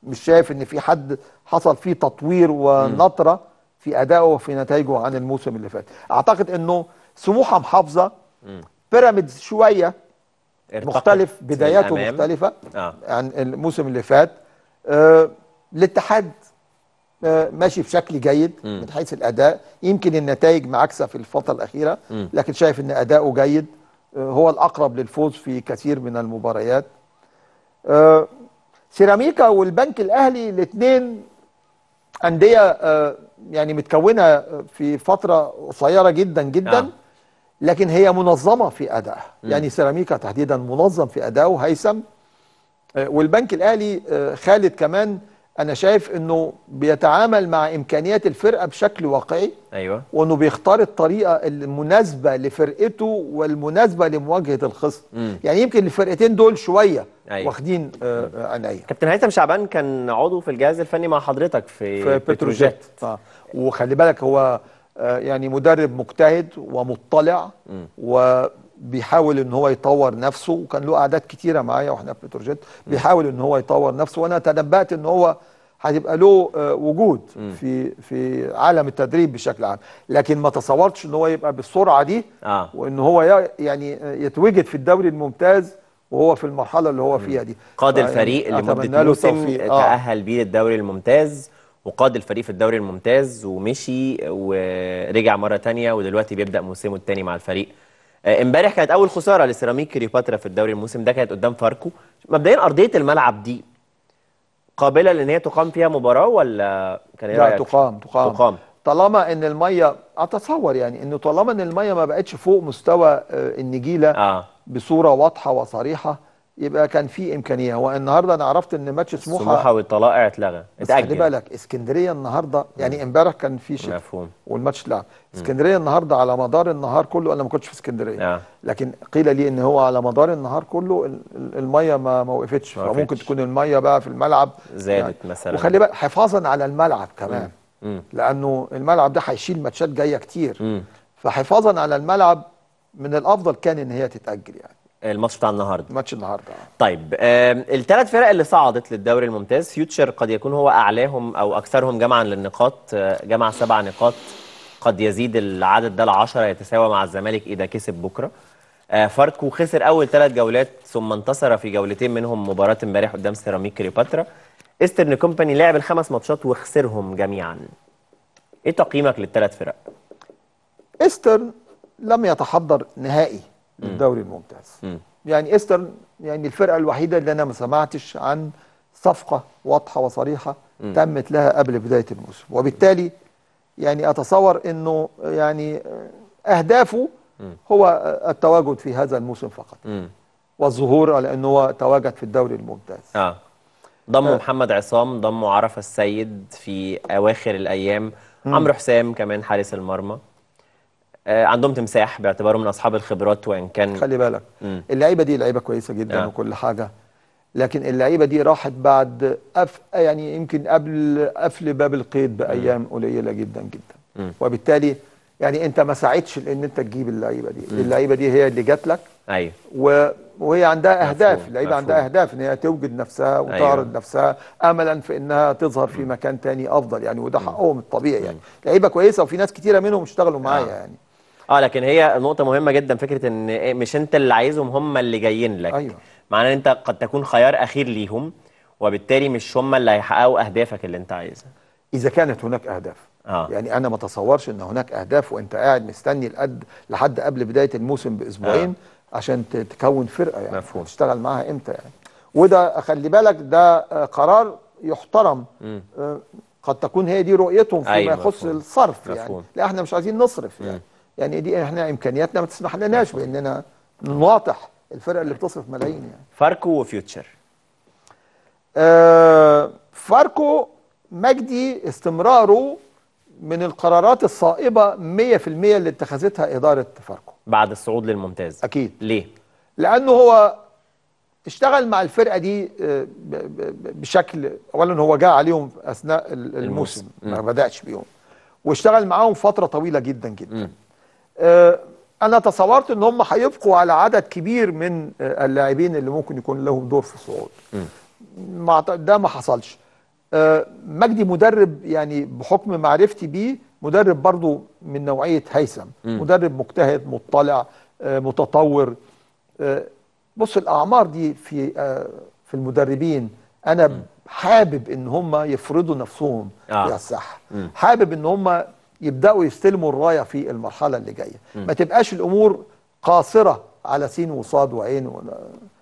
مش شايف ان في حد حصل فيه تطوير ونطره في ادائه وفي نتائجه عن الموسم اللي فات اعتقد انه سموحه محافظه بيراميدز شويه مختلف بداياته مختلفه آه. عن الموسم اللي فات آه الاتحاد آه ماشي بشكل جيد م. من حيث الاداء يمكن النتائج معاكسه في الفتره الاخيره م. لكن شايف ان اداؤه جيد آه هو الاقرب للفوز في كثير من المباريات آه سيراميكا والبنك الاهلي الاثنين انديه آه، يعني متكونه آه، في فتره قصيره جدا جدا نعم. لكن هي منظمه في ادائها يعني سيراميكا تحديدا منظم في ادائه هيثم آه، والبنك الاهلي خالد كمان انا شايف انه بيتعامل مع امكانيات الفرقه بشكل واقعي ايوه وانه بيختار الطريقه المناسبه لفرقته والمناسبه لمواجهه الخصم يعني يمكن الفرقتين دول شويه أيوة. واخدين آه،, آه عينيا كابتن هيثم شعبان كان عضو في الجهاز الفني مع حضرتك في, في بتروجيت آه. وخلي بالك هو آه يعني مدرب مجتهد ومطلع مم. و بيحاول ان هو يطور نفسه وكان له قعدات كتيره معايا واحنا في بتروجيت بيحاول ان هو يطور نفسه وانا تنبأت ان هو هيبقى له آه، وجود في في عالم التدريب بشكل عام لكن ما تصورتش ان هو يبقى بالسرعه دي آه. وان هو يعني آه، يتوجد في الدوري الممتاز وهو في المرحله اللي هو فيها دي قاد الفريق لمده موسم تاهل
بيه للدوري الممتاز وقاد الفريق في الدوري الممتاز ومشي ورجع مره ثانيه ودلوقتي بيبدا موسمه الثاني مع الفريق آه، امبارح كانت اول خساره لسيراميك كليوباترا في الدوري الموسم ده كانت قدام فاركو مبدئيا ارضيه الملعب دي قابله لان هي تقام فيها
مباراه ولا كان إيه لا تقام تقام, تقام. طالما ان الميه اتصور يعني انه طالما ان الميه ما بقتش فوق مستوى آه، النجيله آه. بصوره واضحه وصريحه يبقى كان في امكانيه هو النهارده انا عرفت ان ماتش سموحه سموحه
والطلائع اتلغى اتاجل خلي
بالك اسكندريه النهارده يعني امبارح كان في شيء مفهوم والماتش اتلعب اسكندريه النهارده على مدار النهار كله انا ما كنتش في اسكندريه آه. لكن قيل لي ان هو على مدار النهار كله الميه ما ما وقفتش فممكن تكون الميه بقى في الملعب
زادت يعني. مثلا وخلي بالك
حفاظا على الملعب كمان مم. مم. لانه الملعب ده هيشيل ماتشات جايه كتير مم. فحفاظا على الملعب من الافضل كان ان هي تتاجل يعني
الماتش بتاع النهارده ماتش النهارده طيب الثلاث فرق اللي صعدت للدوري الممتاز فيوتشر قد يكون هو اعلاهم او اكثرهم جمعا للنقاط آه، جمع سبع نقاط قد يزيد العدد ده ل 10 يتساوى مع الزمالك اذا كسب بكره آه، فاركو خسر اول ثلاث جولات ثم انتصر في جولتين منهم مباراه امبارح قدام سيراميك كليوباترا ايسترن كومباني لعب الخمس ماتشات وخسرهم جميعا ايه تقييمك للثلاث فرق
ايسترن لم يتحضر نهائي للدوري الممتاز م. يعني ايسترن يعني الفرقه الوحيده اللي انا ما سمعتش عن صفقه واضحه وصريحه م. تمت لها قبل بدايه الموسم وبالتالي يعني اتصور انه يعني اهدافه هو التواجد في هذا الموسم فقط م. والظهور على انه هو تواجد في الدوري الممتاز
آه. ضم آه. محمد عصام ضم عرفه السيد في اواخر الايام عمرو حسام كمان حارس المرمى آه، عندهم تمساح باعتبارهم من اصحاب الخبرات وان كان خلي
بالك اللعيبه دي لعيبه كويسه جدا آه. وكل حاجه لكن اللعيبه دي راحت بعد أف يعني يمكن قبل قفل باب القيد بايام م. قليله جدا جدا م. وبالتالي يعني انت ما ساعدتش لان انت تجيب اللعيبه دي م. اللعيبه دي هي اللي جات لك ايوه و... وهي عندها اهداف اللعيبه عندها اهداف ان هي توجد نفسها أيوه. وتعرض أيوة. نفسها املا في انها تظهر في مكان تاني افضل يعني وده حقهم الطبيعي يعني لعيبه كويسه وفي ناس كتيره منهم اشتغلوا معايا نعم. يعني
اه لكن هي نقطه مهمه جدا فكره ان إيه، مش انت اللي عايزهم هم اللي جايين لك ايوه معناه ان انت قد تكون خيار اخير ليهم وبالتالي مش هم اللي هيحققوا اهدافك اللي
انت عايزها اذا كانت هناك اهداف آه. يعني انا ما اتصورش ان هناك اهداف وانت قاعد مستني الأد لحد قبل بدايه الموسم باسبوعين آه. عشان تكون فرقه يعني مفهوم. تشتغل معاها امتى يعني وده خلي بالك ده قرار يحترم م. آه، قد تكون هي دي رؤيتهم فيما أيوة يخص الصرف يعني. مفهوم. يعني لا احنا مش عايزين نصرف يعني م. يعني دي احنا امكانياتنا ما تسمح لناش باننا نواطح الفرقه اللي بتصرف ملايين يعني فاركو وفيوتشر آه فاركو مجدي استمراره من القرارات الصائبه 100% اللي اتخذتها اداره فاركو بعد الصعود للممتاز اكيد ليه لانه هو اشتغل مع الفرقه دي آه، بشكل اولا هو جاء عليهم اثناء الموسم, الموسم. ما بداش بيهم واشتغل معاهم فتره طويله جدا جدا م. آه، انا تصورت ان هم هيبقوا على عدد كبير من آه، اللاعبين اللي ممكن يكون لهم دور في الصعود ده ما حصلش آه، مجدي مدرب يعني بحكم معرفتي بيه مدرب برضو من نوعيه هيثم مدرب مجتهد مطلع متطور بص الاعمار دي في في المدربين انا حابب ان هم يفرضوا نفسهم آه. على الساحه حابب ان هم يبداوا يستلموا الرايه في المرحله اللي جايه ما تبقاش الامور قاصره على سين وصاد وعين و...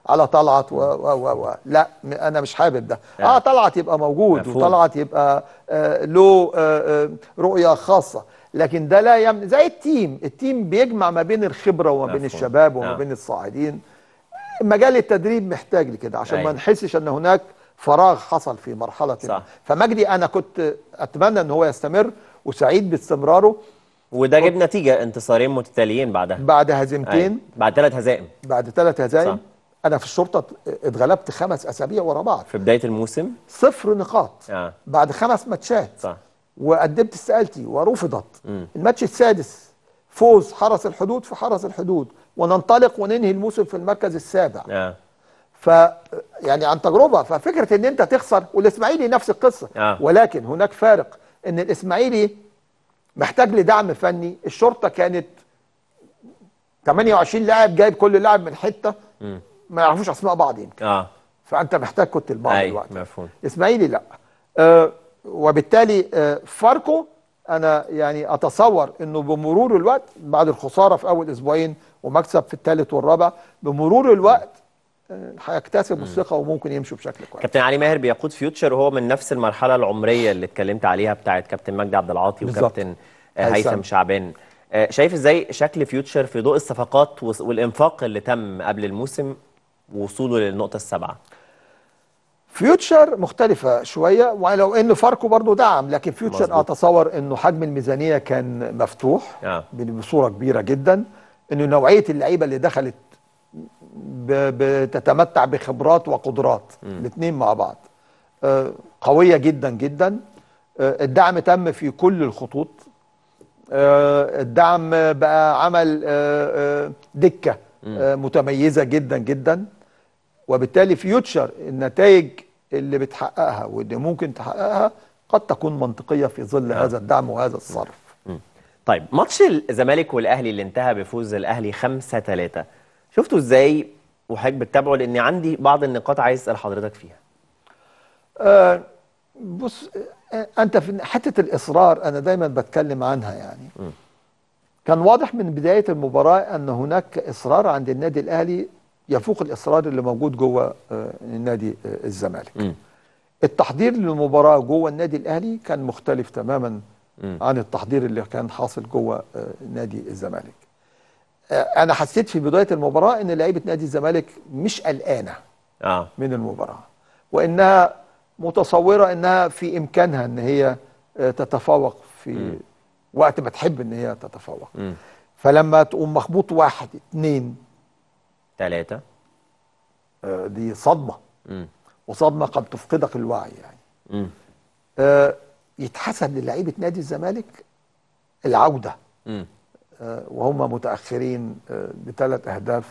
على طلعت و... و... و... و... لا انا مش حابب ده يعني اه طلعت يبقى موجود مفهوم. وطلعت يبقى آه له آه, آه، رؤيه خاصه لكن ده لا يمنع زي التيم التيم بيجمع ما بين الخبره وما بين الشباب وما نعم. بين الصاعدين مجال التدريب محتاج لكده عشان ما أيوة. نحسش ان هناك فراغ حصل في مرحله صح. فمجدي انا كنت اتمنى ان هو يستمر وسعيد باستمراره وده جاب نتيجه انتصارين متتاليين بعدها بعد هزيمتين أيه. بعد ثلاث هزائم بعد ثلاث هزائم صح. انا في الشرطه اتغلبت خمس اسابيع ورا بعض في بدايه الموسم صفر نقاط آه. بعد خمس ماتشات صح وقدمت استقالتي ورفضت م. الماتش السادس فوز حرس الحدود في حرس الحدود وننطلق وننهي الموسم في المركز السابع آه. ف يعني عن تجربه ففكره ان انت تخسر والاسماعيلي نفس القصه آه. ولكن هناك فارق ان الاسماعيلي محتاج لدعم فني الشرطه كانت 28 لاعب جايب كل لاعب من حته ما يعرفوش اسماء بعض يمكن اه فانت محتاج كنت البعض الوقت أيوة، مفهوم الاسماعيلي لا آه وبالتالي آه فاركو انا يعني اتصور انه بمرور الوقت بعد الخساره في اول اسبوعين ومكسب في الثالث والرابع بمرور الوقت هيكتسبوا الثقه وممكن يمشوا بشكل كويس.
كابتن علي ماهر بيقود فيوتشر وهو من نفس المرحله العمريه اللي اتكلمت عليها بتاعت كابتن مجدي عبد العاطي وكابتن هيثم شعبان. آه، شايف ازاي شكل فيوتشر في ضوء الصفقات والانفاق اللي تم قبل الموسم ووصوله للنقطه السابعه؟
فيوتشر مختلفة شوية ولو ان فاركو برضه دعم لكن فيوتشر مزبوط. اتصور انه حجم الميزانية كان مفتوح آه. بصورة كبيرة جدا انه نوعية اللعيبة اللي دخلت بتتمتع بخبرات وقدرات الاثنين مع بعض آه، قوية جدا جدا آه، الدعم تم في كل الخطوط آه، الدعم بقى عمل دكة متميزة جدا جدا وبالتالي فيوتشر النتائج اللي بتحققها واللي ممكن تحققها قد تكون منطقية في ظل نعم. هذا الدعم وهذا الصرف
طيب ماتش الزمالك والاهلي اللي انتهى بفوز الاهلي 5 3 شفتوا ازاي وحضرتك بتتابعه لان عندي بعض النقاط عايز اسال حضرتك فيها
آه بص آه، انت في حته الاصرار انا دايما بتكلم عنها يعني م. كان واضح من بدايه المباراه ان هناك اصرار عند النادي الاهلي يفوق الاصرار اللي موجود جوه آه، نادي آه، الزمالك م. التحضير للمباراه جوه النادي الاهلي كان مختلف تماما م. عن التحضير اللي كان حاصل جوه نادي الزمالك آه، انا حسيت في بدايه المباراه ان لعيبه نادي الزمالك مش قلقانه آه. من المباراه وانها متصوره انها في امكانها ان هي آه، تتفوق في م. وقت ما تحب ان هي تتفوق م. فلما تقوم مخبوط واحد اتنين تلاته آه دي صدمه م. وصدمه قد تفقدك الوعي
يعني
آه يتحسن للعيبه نادي الزمالك العوده م. آه، وهم متاخرين بثلاث آه، اهداف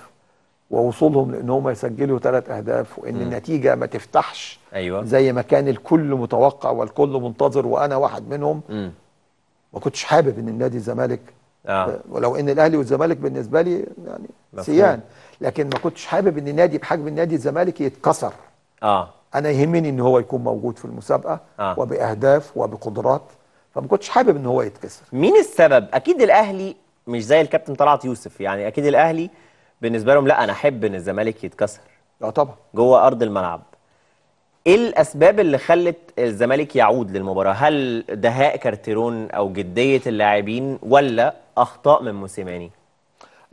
ووصولهم لان هم يسجلوا ثلاث اهداف وان م. النتيجه ما تفتحش أيوة. زي ما كان الكل متوقع والكل منتظر وانا واحد منهم ما كنتش حابب ان النادي الزمالك آه. آه. ولو ان الاهلي والزمالك بالنسبه لي يعني سيان لكن ما كنتش حابب ان نادي بحجم النادي الزمالك يتكسر اه انا يهمني ان هو يكون موجود في المسابقه آه. وباهداف وبقدرات فما كنتش حابب ان هو يتكسر مين السبب اكيد الاهلي مش
زي الكابتن طلعت يوسف يعني اكيد الاهلي بالنسبه لهم لا انا احب ان الزمالك يتكسر اه طبعا جوه ارض الملعب ايه الاسباب اللي خلت الزمالك يعود للمباراه هل دهاء كارتيرون او جديه اللاعبين ولا اخطاء من موسيماني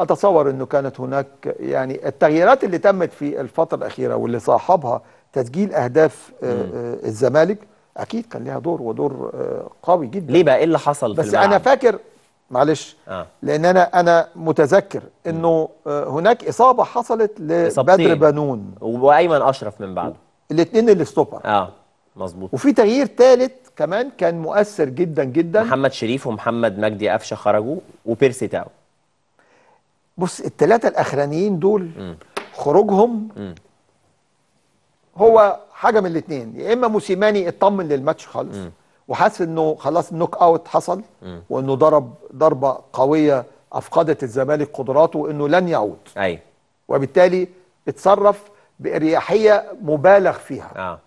اتصور انه كانت هناك يعني التغييرات اللي تمت في الفتره الاخيره واللي صاحبها تسجيل اهداف آه، آه، الزمالك اكيد كان ليها دور ودور آه، قوي جدا ليه بقى ايه اللي حصل بس في بس انا فاكر معلش آه. لان انا انا متذكر انه آه، هناك اصابه حصلت لبدر بنون
وايمن اشرف من بعده
الاثنين اللي ستوبر
اه مظبوط
وفي تغيير ثالث
كمان كان مؤثر جدا جدا محمد شريف ومحمد مجدي قفشه خرجوا وبيرسي تاو
بص الثلاثه الاخرانيين دول م. خروجهم م. هو حاجه من الاثنين يا اما موسيماني اطمن للماتش خالص م. وحس انه خلاص النوك اوت حصل وانه ضرب ضربه قويه افقدت الزمالك قدراته وانه لن يعود ايوه وبالتالي اتصرف باريحيه مبالغ فيها آه.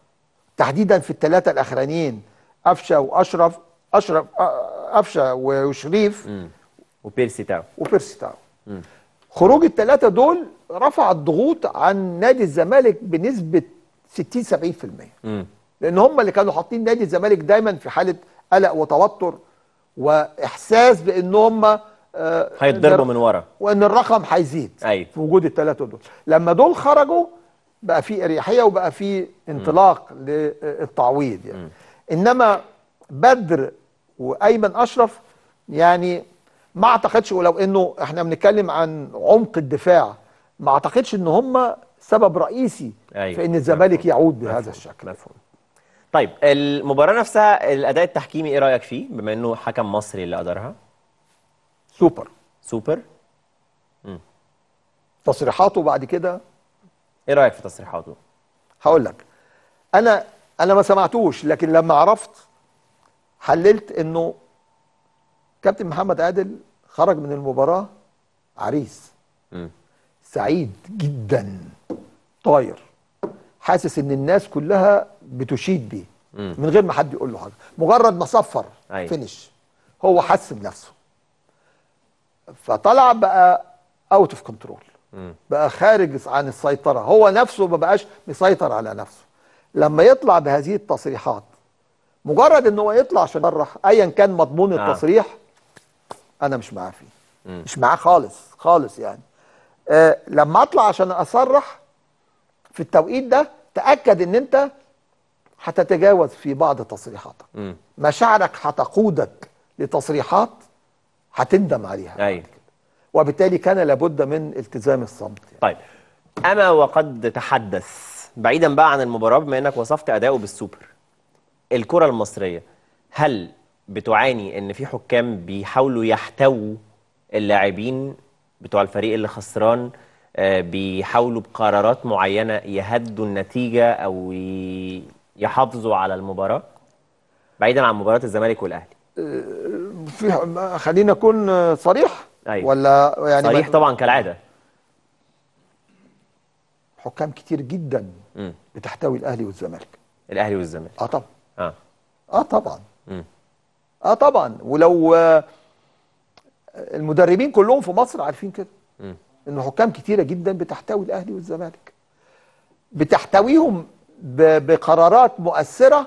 تحديدا في الثلاثه الاخرانيين قفشه واشرف اشرف قفشه آه، وشريف وبيرسي تاو وبيرسي تاو خروج الثلاثه دول رفع الضغوط عن نادي الزمالك بنسبه 60 70% امم لان هم اللي كانوا حاطين نادي الزمالك دايما في حاله قلق وتوتر واحساس بان هم آه، هيتضربوا من ورا وان الرقم هيزيد أيوة. في وجود الثلاثه دول لما دول خرجوا بقى في اريحيه وبقى في انطلاق م. للتعويض يعني م. انما بدر وايمن اشرف يعني ما اعتقدش ولو انه احنا بنتكلم عن عمق الدفاع ما اعتقدش ان هم سبب رئيسي أيوة. في ان الزمالك يعود بهذا مفهوم. الشكل مفهوم.
طيب المباراة نفسها الأداء التحكيمي إيه رأيك فيه بما إنه حكم مصري اللي أدارها؟
سوبر سوبر مم. تصريحاته بعد كده إيه رأيك في تصريحاته؟ هقول لك أنا أنا ما سمعتوش لكن لما عرفت حللت إنه كابتن محمد عادل خرج من المباراة عريس مم. سعيد جدا طاير حاسس إن الناس كلها بتشيد بيه من غير ما حد يقول له حاجه مجرد ما صفر أيه. فينش هو حس بنفسه فطلع بقى اوت اوف كنترول بقى خارج عن السيطره هو نفسه ما بقاش مسيطر على نفسه لما يطلع بهذه التصريحات مجرد ان هو يطلع عشان يصرح ايا كان مضمون آه. التصريح انا مش معاه فيه مش معاه خالص خالص يعني آه لما اطلع عشان اصرح في التوقيت ده تاكد ان انت هتتجاوز في بعض تصريحاتك مشاعرك هتقودك لتصريحات هتندم عليها أي. وبالتالي كان لابد من التزام الصمت
يعني. طيب أما وقد تحدث بعيدا بقى عن المباراة بما إنك وصفت أداؤه بالسوبر الكرة المصرية هل بتعاني إن في حكام بيحاولوا يحتووا اللاعبين بتوع الفريق اللي خسران آه، بيحاولوا بقرارات معينة يهدوا النتيجة أو ي... يحافظوا على المباراه بعيدا عن مباراه الزمالك والاهلي
أه، في خلينا اكون آه، صريح أيوة. ولا يعني صريح طبعا كالعاده حكام كتير جدا بتحتوي الاهلي والزمالك الاهلي والزمالك اه طبعا اه اه طبعا م. اه طبعا ولو آه، المدربين كلهم في مصر عارفين كده ان حكام كتيره جدا بتحتوي الاهلي والزمالك بتحتويهم بقرارات مؤثره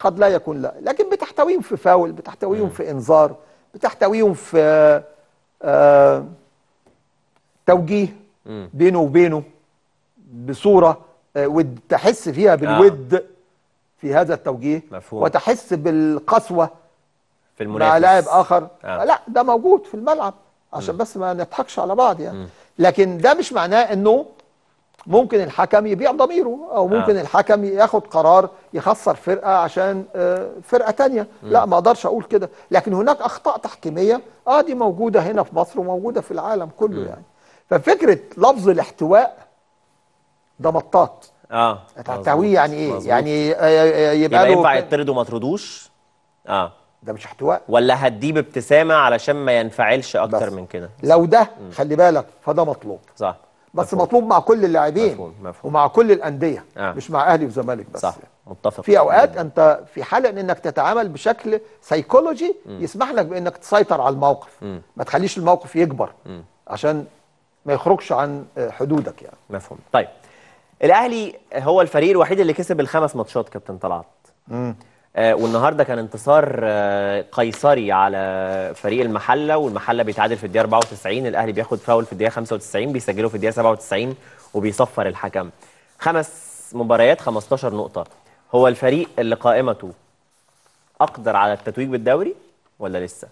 قد لا يكون لا لكن بتحتويهم في فاول بتحتويهم في انذار بتحتويهم في آه، توجيه بينه وبينه بصوره وتحس آه، ود تحس فيها بالود آه. في هذا التوجيه مفهوم. وتحس بالقسوه في المنافس مع لاعب اخر آه. لا ده موجود في الملعب عشان بس ما نضحكش على بعض يعني لكن ده مش معناه انه ممكن الحكم يبيع ضميره او ممكن آه. الحكم ياخد قرار يخسر فرقه عشان آه، فرقه تانية م. لا ما اقدرش اقول كده لكن هناك اخطاء تحكيميه اه دي موجوده هنا في مصر وموجوده في العالم كله م. يعني ففكره لفظ الاحتواء ده مطاط
اه تحتويه
يعني ايه مزبوط. يعني آه، آه، يبقى, له ينفع يطرد
وما تطردوش اه ده مش احتواء ولا هديه بابتسامه علشان ما ينفعلش اكتر بس. من كده
لو ده م. خلي بالك فده مطلوب صح بس مفهوم. مطلوب مع كل اللاعبين مفهوم. مفهوم. ومع كل الانديه آه. مش مع اهلي وزمالك بس صح. متفق في اوقات انت في حاله انك تتعامل بشكل سيكولوجي م. يسمح لك بانك تسيطر على الموقف م. ما تخليش الموقف يكبر م. عشان ما يخرجش عن آه، حدودك يعني
مفهوم طيب الاهلي هو الفريق الوحيد اللي كسب الخمس ماتشات كابتن طلعت آه، والنهارده كان انتصار آه، قيصري على فريق المحله والمحله بيتعادل في الدقيقه 94 الاهلي بياخد فاول في الدقيقه 95 بيسجله في الدقيقه 97 وبيصفر الحكم خمس مباريات 15 نقطه هو الفريق اللي قائمته اقدر على التتويج بالدوري ولا لسه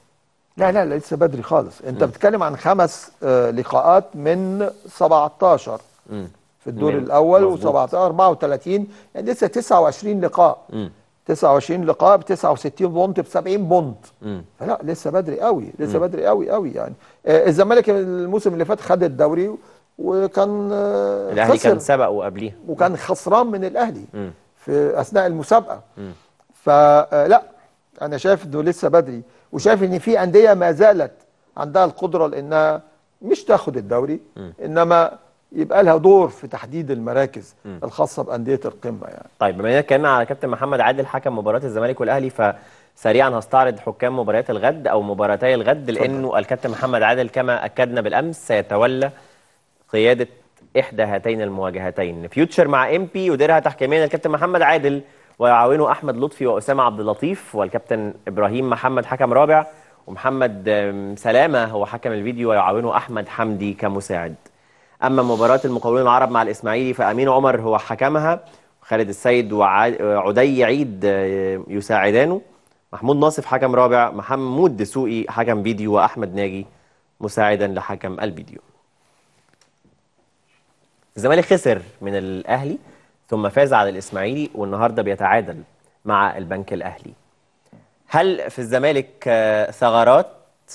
لا لا لسه بدري خالص انت م. بتتكلم عن خمس آه، لقاءات من 17 م. في الدور م. الاول و17 34 يعني لسه 29 لقاء م. 29 لقاء ب 69 بونت ب 70 بونت فلا لسه بدري قوي لسه م. بدري قوي قوي يعني آه الزمالك الموسم اللي فات خد الدوري وكان آه الاهلي كان
سبقه قبليه
وكان خسران من الاهلي م. في اثناء المسابقه فلا آه، انا شايف انه لسه بدري وشايف ان في انديه ما زالت عندها القدره لانها مش تاخد الدوري انما يبقى لها دور في تحديد المراكز م. الخاصه بانديه القمه يعني.
طيب بما اننا اتكلمنا على كابتن محمد عادل حكم مباراه الزمالك والاهلي فسريعا هستعرض حكام مباريات الغد او مباراتي الغد لانه الكابتن محمد عادل كما اكدنا بالامس سيتولى قياده احدى هاتين المواجهتين فيوتشر مع ام بي يديرها تحكيميا الكابتن محمد عادل ويعاونه احمد لطفي واسامه عبد اللطيف والكابتن ابراهيم محمد حكم رابع ومحمد سلامه هو حكم الفيديو ويعاونه احمد حمدي كمساعد اما مباراه المقاولون العرب مع الاسماعيلي فامين عمر هو حكمها خالد السيد وعدي عيد آه، يساعدانه محمود ناصف حكم رابع محمود دسوقي حكم فيديو واحمد ناجي مساعدا لحكم الفيديو الزمالك خسر من الاهلي ثم فاز على الاسماعيلي والنهارده بيتعادل مع البنك الاهلي هل في الزمالك آه، ثغرات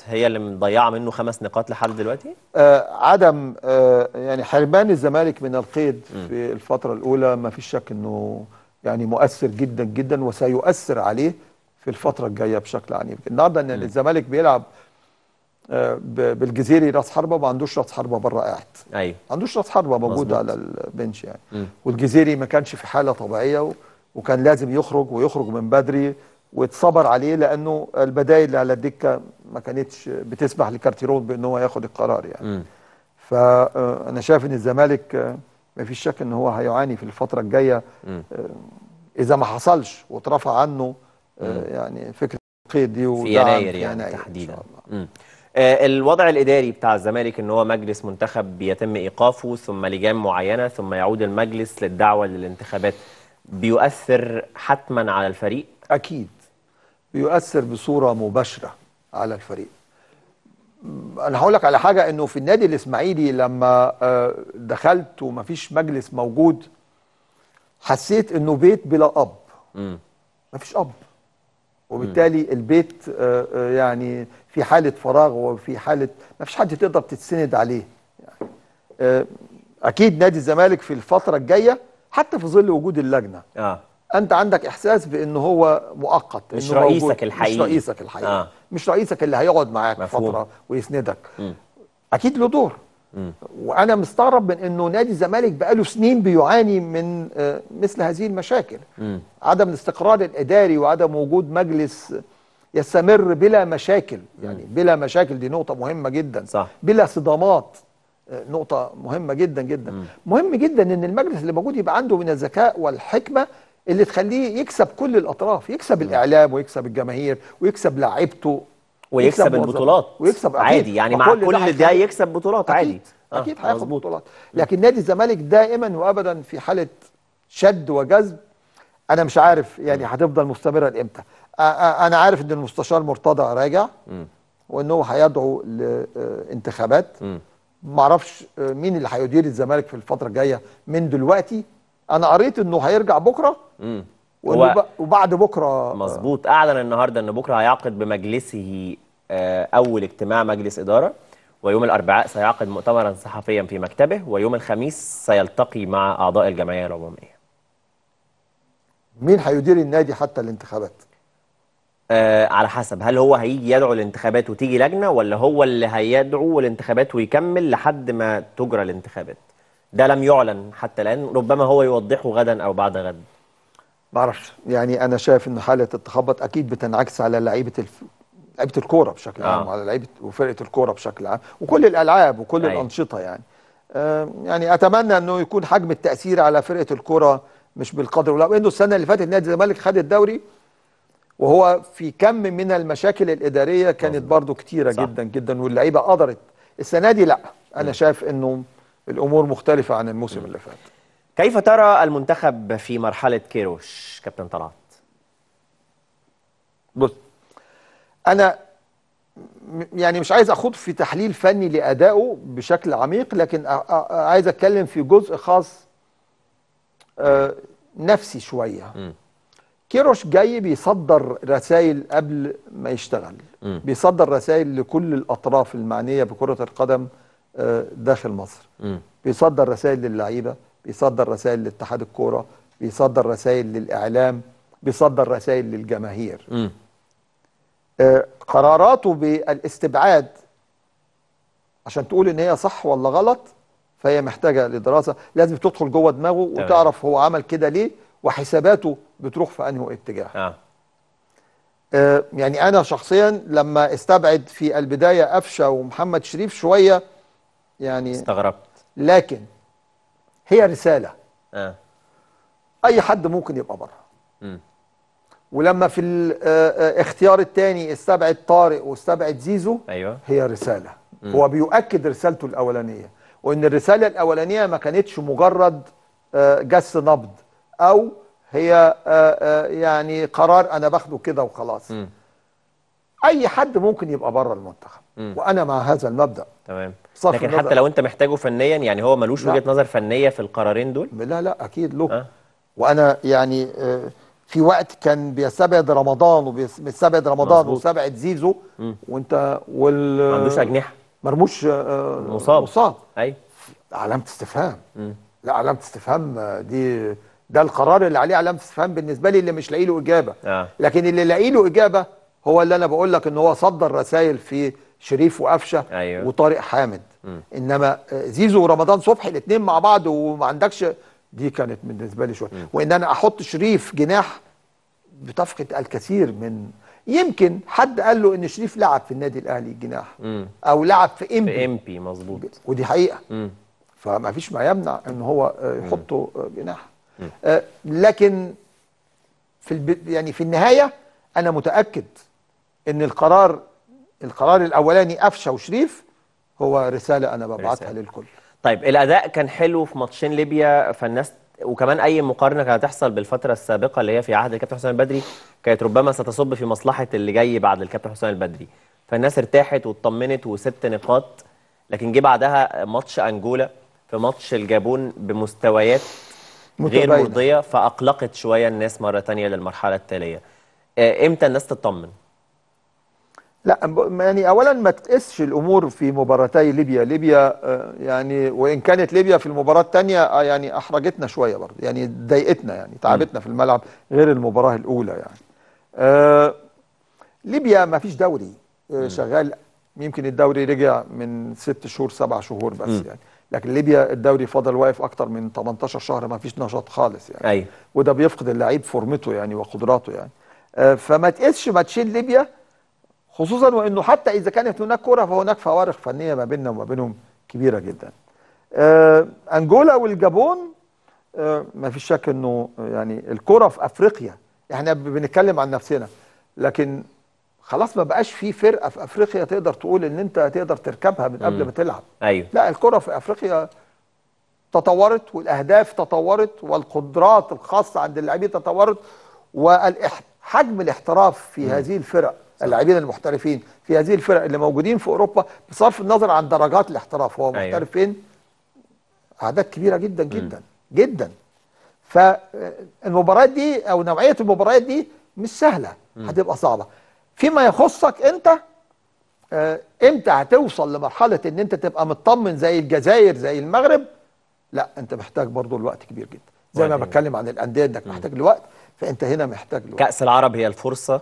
هي اللي مضيعه منه خمس نقاط لحد دلوقتي؟
آه عدم آه يعني حرمان الزمالك من القيد م. في الفتره الاولى ما فيش شك انه يعني مؤثر جدا جدا وسيؤثر عليه في الفتره الجايه بشكل عنيف النهارده ان الزمالك بيلعب آه بالجزيري راس حربه ما عندوش راس حربه بره قاعد ايوه ما عندوش راس حربه موجود على البنش يعني م. والجزيري ما كانش في حاله طبيعيه وكان لازم يخرج ويخرج من بدري واتصبر عليه لانه البدائل اللي على الدكه ما كانتش بتسمح لكارتيرون بان هو ياخد القرار يعني م. فانا آه، شايف ان الزمالك آه، ما فيش شك ان هو هيعاني في الفتره الجايه م. آه، اذا ما حصلش واترفع عنه يعني فكره القيد دي في يناير يعني تحديدا
الوضع الاداري بتاع الزمالك ان هو مجلس منتخب بيتم ايقافه ثم لجان معينه ثم يعود المجلس للدعوه للانتخابات بيؤثر حتما على الفريق اكيد
بيؤثر بصوره مباشره على الفريق انا هقول لك على حاجه انه في النادي الاسماعيلي لما آه، دخلت ومفيش مجلس موجود حسيت انه بيت بلا اب ما مفيش اب وبالتالي البيت آه، آه، يعني في حاله فراغ وفي حاله مفيش حد تقدر تتسند عليه يعني، اكيد نادي الزمالك في الفتره الجايه حتى في ظل وجود اللجنه آه. انت عندك احساس بان هو مؤقت مش إنه رئيسك الحقيقي مش رئيسك الحقيقي آه. مش رئيسك اللي هيقعد معاك مفهوم. فتره ويسندك م. اكيد له دور م. وانا مستغرب من انه نادي الزمالك بقاله سنين بيعاني من آه، مثل هذه المشاكل م. عدم الاستقرار الاداري وعدم وجود مجلس يستمر بلا مشاكل يعني بلا مشاكل دي نقطه مهمه جدا صح. بلا صدامات آه، نقطة مهمة جدا جدا م. مهم جدا ان المجلس اللي موجود يبقى عنده من الذكاء والحكمة اللي تخليه يكسب كل الاطراف يكسب الاعلام ويكسب الجماهير ويكسب لاعيبته ويكسب, البطولات ويكسب عادي أكيد. يعني مع كل ده, ده يكسب بطولات أكيد. عادي آه، اكيد هياخد بطولات لكن نادي الزمالك دائما وابدا في حاله شد وجذب انا مش عارف يعني هتفضل مستمره لامتى انا عارف ان المستشار مرتضى راجع وانه هيدعو لانتخابات ما اعرفش مين اللي هيدير الزمالك في الفتره الجايه من دلوقتي انا قريت انه هيرجع بكره امم وبعد بكره مظبوط اعلن
النهارده ان بكره هيعقد بمجلسه آه، اول اجتماع مجلس اداره ويوم الاربعاء سيعقد مؤتمرا صحفيا في مكتبه ويوم الخميس سيلتقي مع اعضاء الجمعيه العموميه
مين هيدير النادي حتى الانتخابات
آه على حسب هل هو هيجي يدعو الانتخابات وتيجي لجنه ولا هو اللي هيدعو الانتخابات ويكمل لحد ما تجرى الانتخابات ده لم يعلن حتى الآن ربما هو يوضحه غدا أو بعد غد
ما يعني أنا شايف إن حالة التخبط أكيد بتنعكس على لعيبة الف... لعيبة الكورة بشكل آه. عام وعلى لعيبة وفرقة الكورة بشكل عام وكل الألعاب وكل أي. أيوه. الأنشطة يعني آه يعني أتمنى إنه يكون حجم التأثير على فرقة الكورة مش بالقدر ولو انه السنة اللي فاتت نادي الزمالك خد الدوري وهو في كم من المشاكل الإدارية كانت برضو كتيرة صح. جدا جدا واللعيبة قدرت السنة دي لا أنا م. شايف إنه الامور مختلفه عن الموسم اللي فات كيف
ترى المنتخب في مرحله كيروش كابتن طلعت
بص انا يعني مش عايز اخوض في تحليل فني لادائه بشكل عميق لكن عايز اتكلم في جزء خاص آه، نفسي شويه م. كيروش جاي بيصدر رسائل قبل ما يشتغل م. بيصدر رسائل لكل الاطراف المعنيه بكره القدم داخل مصر م. بيصدر رسائل للعيبه بيصدر رسائل لاتحاد الكوره بيصدر رسائل للاعلام بيصدر رسائل للجماهير م. آه، قراراته بالاستبعاد عشان تقول ان هي صح ولا غلط فهي محتاجه لدراسه لازم تدخل جوه دماغه وتعرف هو عمل كده ليه وحساباته بتروح في انهي اتجاه آه. آه يعني انا شخصيا لما استبعد في البدايه قفشه ومحمد شريف شويه يعني استغربت لكن هي رسالة آه. أي حد ممكن يبقى بره ولما في الاختيار آه، آه، الثاني استبعد طارق واستبعد زيزو أيوة. هي رسالة مم. هو بيؤكد رسالته الأولانية وإن الرسالة الأولانية ما كانتش مجرد آه، جس نبض أو هي يعني قرار أنا باخده كده وخلاص م. أي حد ممكن يبقى بره المنتخب وانا مع هذا المبدا
تمام لكن حتى لو انت محتاجه فنيا يعني هو ملوش وجهه نظر فنيه في القرارين دول لا لا
اكيد له أه؟ وانا يعني آه، في وقت كان بيستبعد رمضان وبيستبعد رمضان وبيستبعد وسبعد زيزو مم. وانت وال ما عندوش اجنحه مرموش آه، مصاب مصاب ايوه علامه استفهام مم. لا علامه استفهام آه، دي ده القرار اللي عليه علامه استفهام بالنسبه لي اللي مش لاقي له اجابه آه. لكن اللي لاقي له اجابه هو اللي انا بقول لك ان هو صدر رسائل في شريف وقفشه أيوه. وطارق حامد م. انما آه، زيزو ورمضان صبحي الاثنين مع بعض وما عندكش دي كانت بالنسبه لي شويه وان انا احط شريف جناح بتفقد الكثير من يمكن حد قال له ان شريف لعب في النادي الاهلي جناح م. او لعب في بي في بي مظبوط ودي حقيقه م. فما فيش ما يمنع ان هو آه، يحطه آه، جناح لكن في الب... يعني في النهايه انا متاكد ان القرار القرار الاولاني قفشه وشريف هو رساله انا ببعتها رسالة. للكل
طيب الاداء كان حلو في ماتشين ليبيا فالناس وكمان اي مقارنه كانت هتحصل بالفتره السابقه اللي هي في عهد الكابتن حسام البدري كانت ربما ستصب في مصلحه اللي جاي بعد الكابتن حسام البدري فالناس ارتاحت واطمنت وست نقاط لكن جه بعدها ماتش انجولا في ماتش الجابون بمستويات
غير مرضيه
فاقلقت شويه الناس مره ثانيه للمرحله التاليه آه، امتى الناس تطمن
لا يعني اولا ما تقسش الامور في مباراتي ليبيا ليبيا آه، يعني وان كانت ليبيا في المباراه الثانيه آه، يعني احرجتنا شويه برضه يعني ضايقتنا يعني تعبتنا في الملعب غير المباراه الاولى يعني آه، ليبيا ما فيش دوري شغال يمكن الدوري رجع من ست شهور سبع شهور بس م. يعني لكن ليبيا الدوري فضل واقف اكتر من 18 شهر ما فيش نشاط خالص يعني أي. وده بيفقد اللعيب فورمته يعني وقدراته يعني فما تقسش ما تشيل ليبيا خصوصا وانه حتى اذا كانت هناك كره فهناك فوارق فنيه ما بيننا وما بينهم كبيره جدا. آه انجولا والجابون آه ما فيش شك انه آه، يعني الكره في افريقيا احنا بنتكلم عن نفسنا لكن خلاص ما بقاش في فرقه في افريقيا تقدر تقول ان انت تقدر تركبها من قبل ما تلعب. ايوه لا الكره في افريقيا تطورت والاهداف تطورت والقدرات الخاصه عند اللاعبين تطورت وحجم الاحتراف في هذه الفرق اللاعبين المحترفين في هذه الفرق اللي موجودين في اوروبا بصرف النظر عن درجات الاحتراف هو أيوة. محترف فين؟ اعداد كبيره جدا جدا م. جدا
فالمباريات
آه، دي او نوعيه المباريات دي مش سهله م. هتبقى صعبه فيما يخصك انت آه، امتى هتوصل لمرحله ان انت تبقى مطمن زي الجزائر زي المغرب لا انت محتاج برضه الوقت كبير جدا زي ما بتكلم عن الانديه انك محتاج لوقت فانت هنا محتاج لوقت كاس العرب هي الفرصه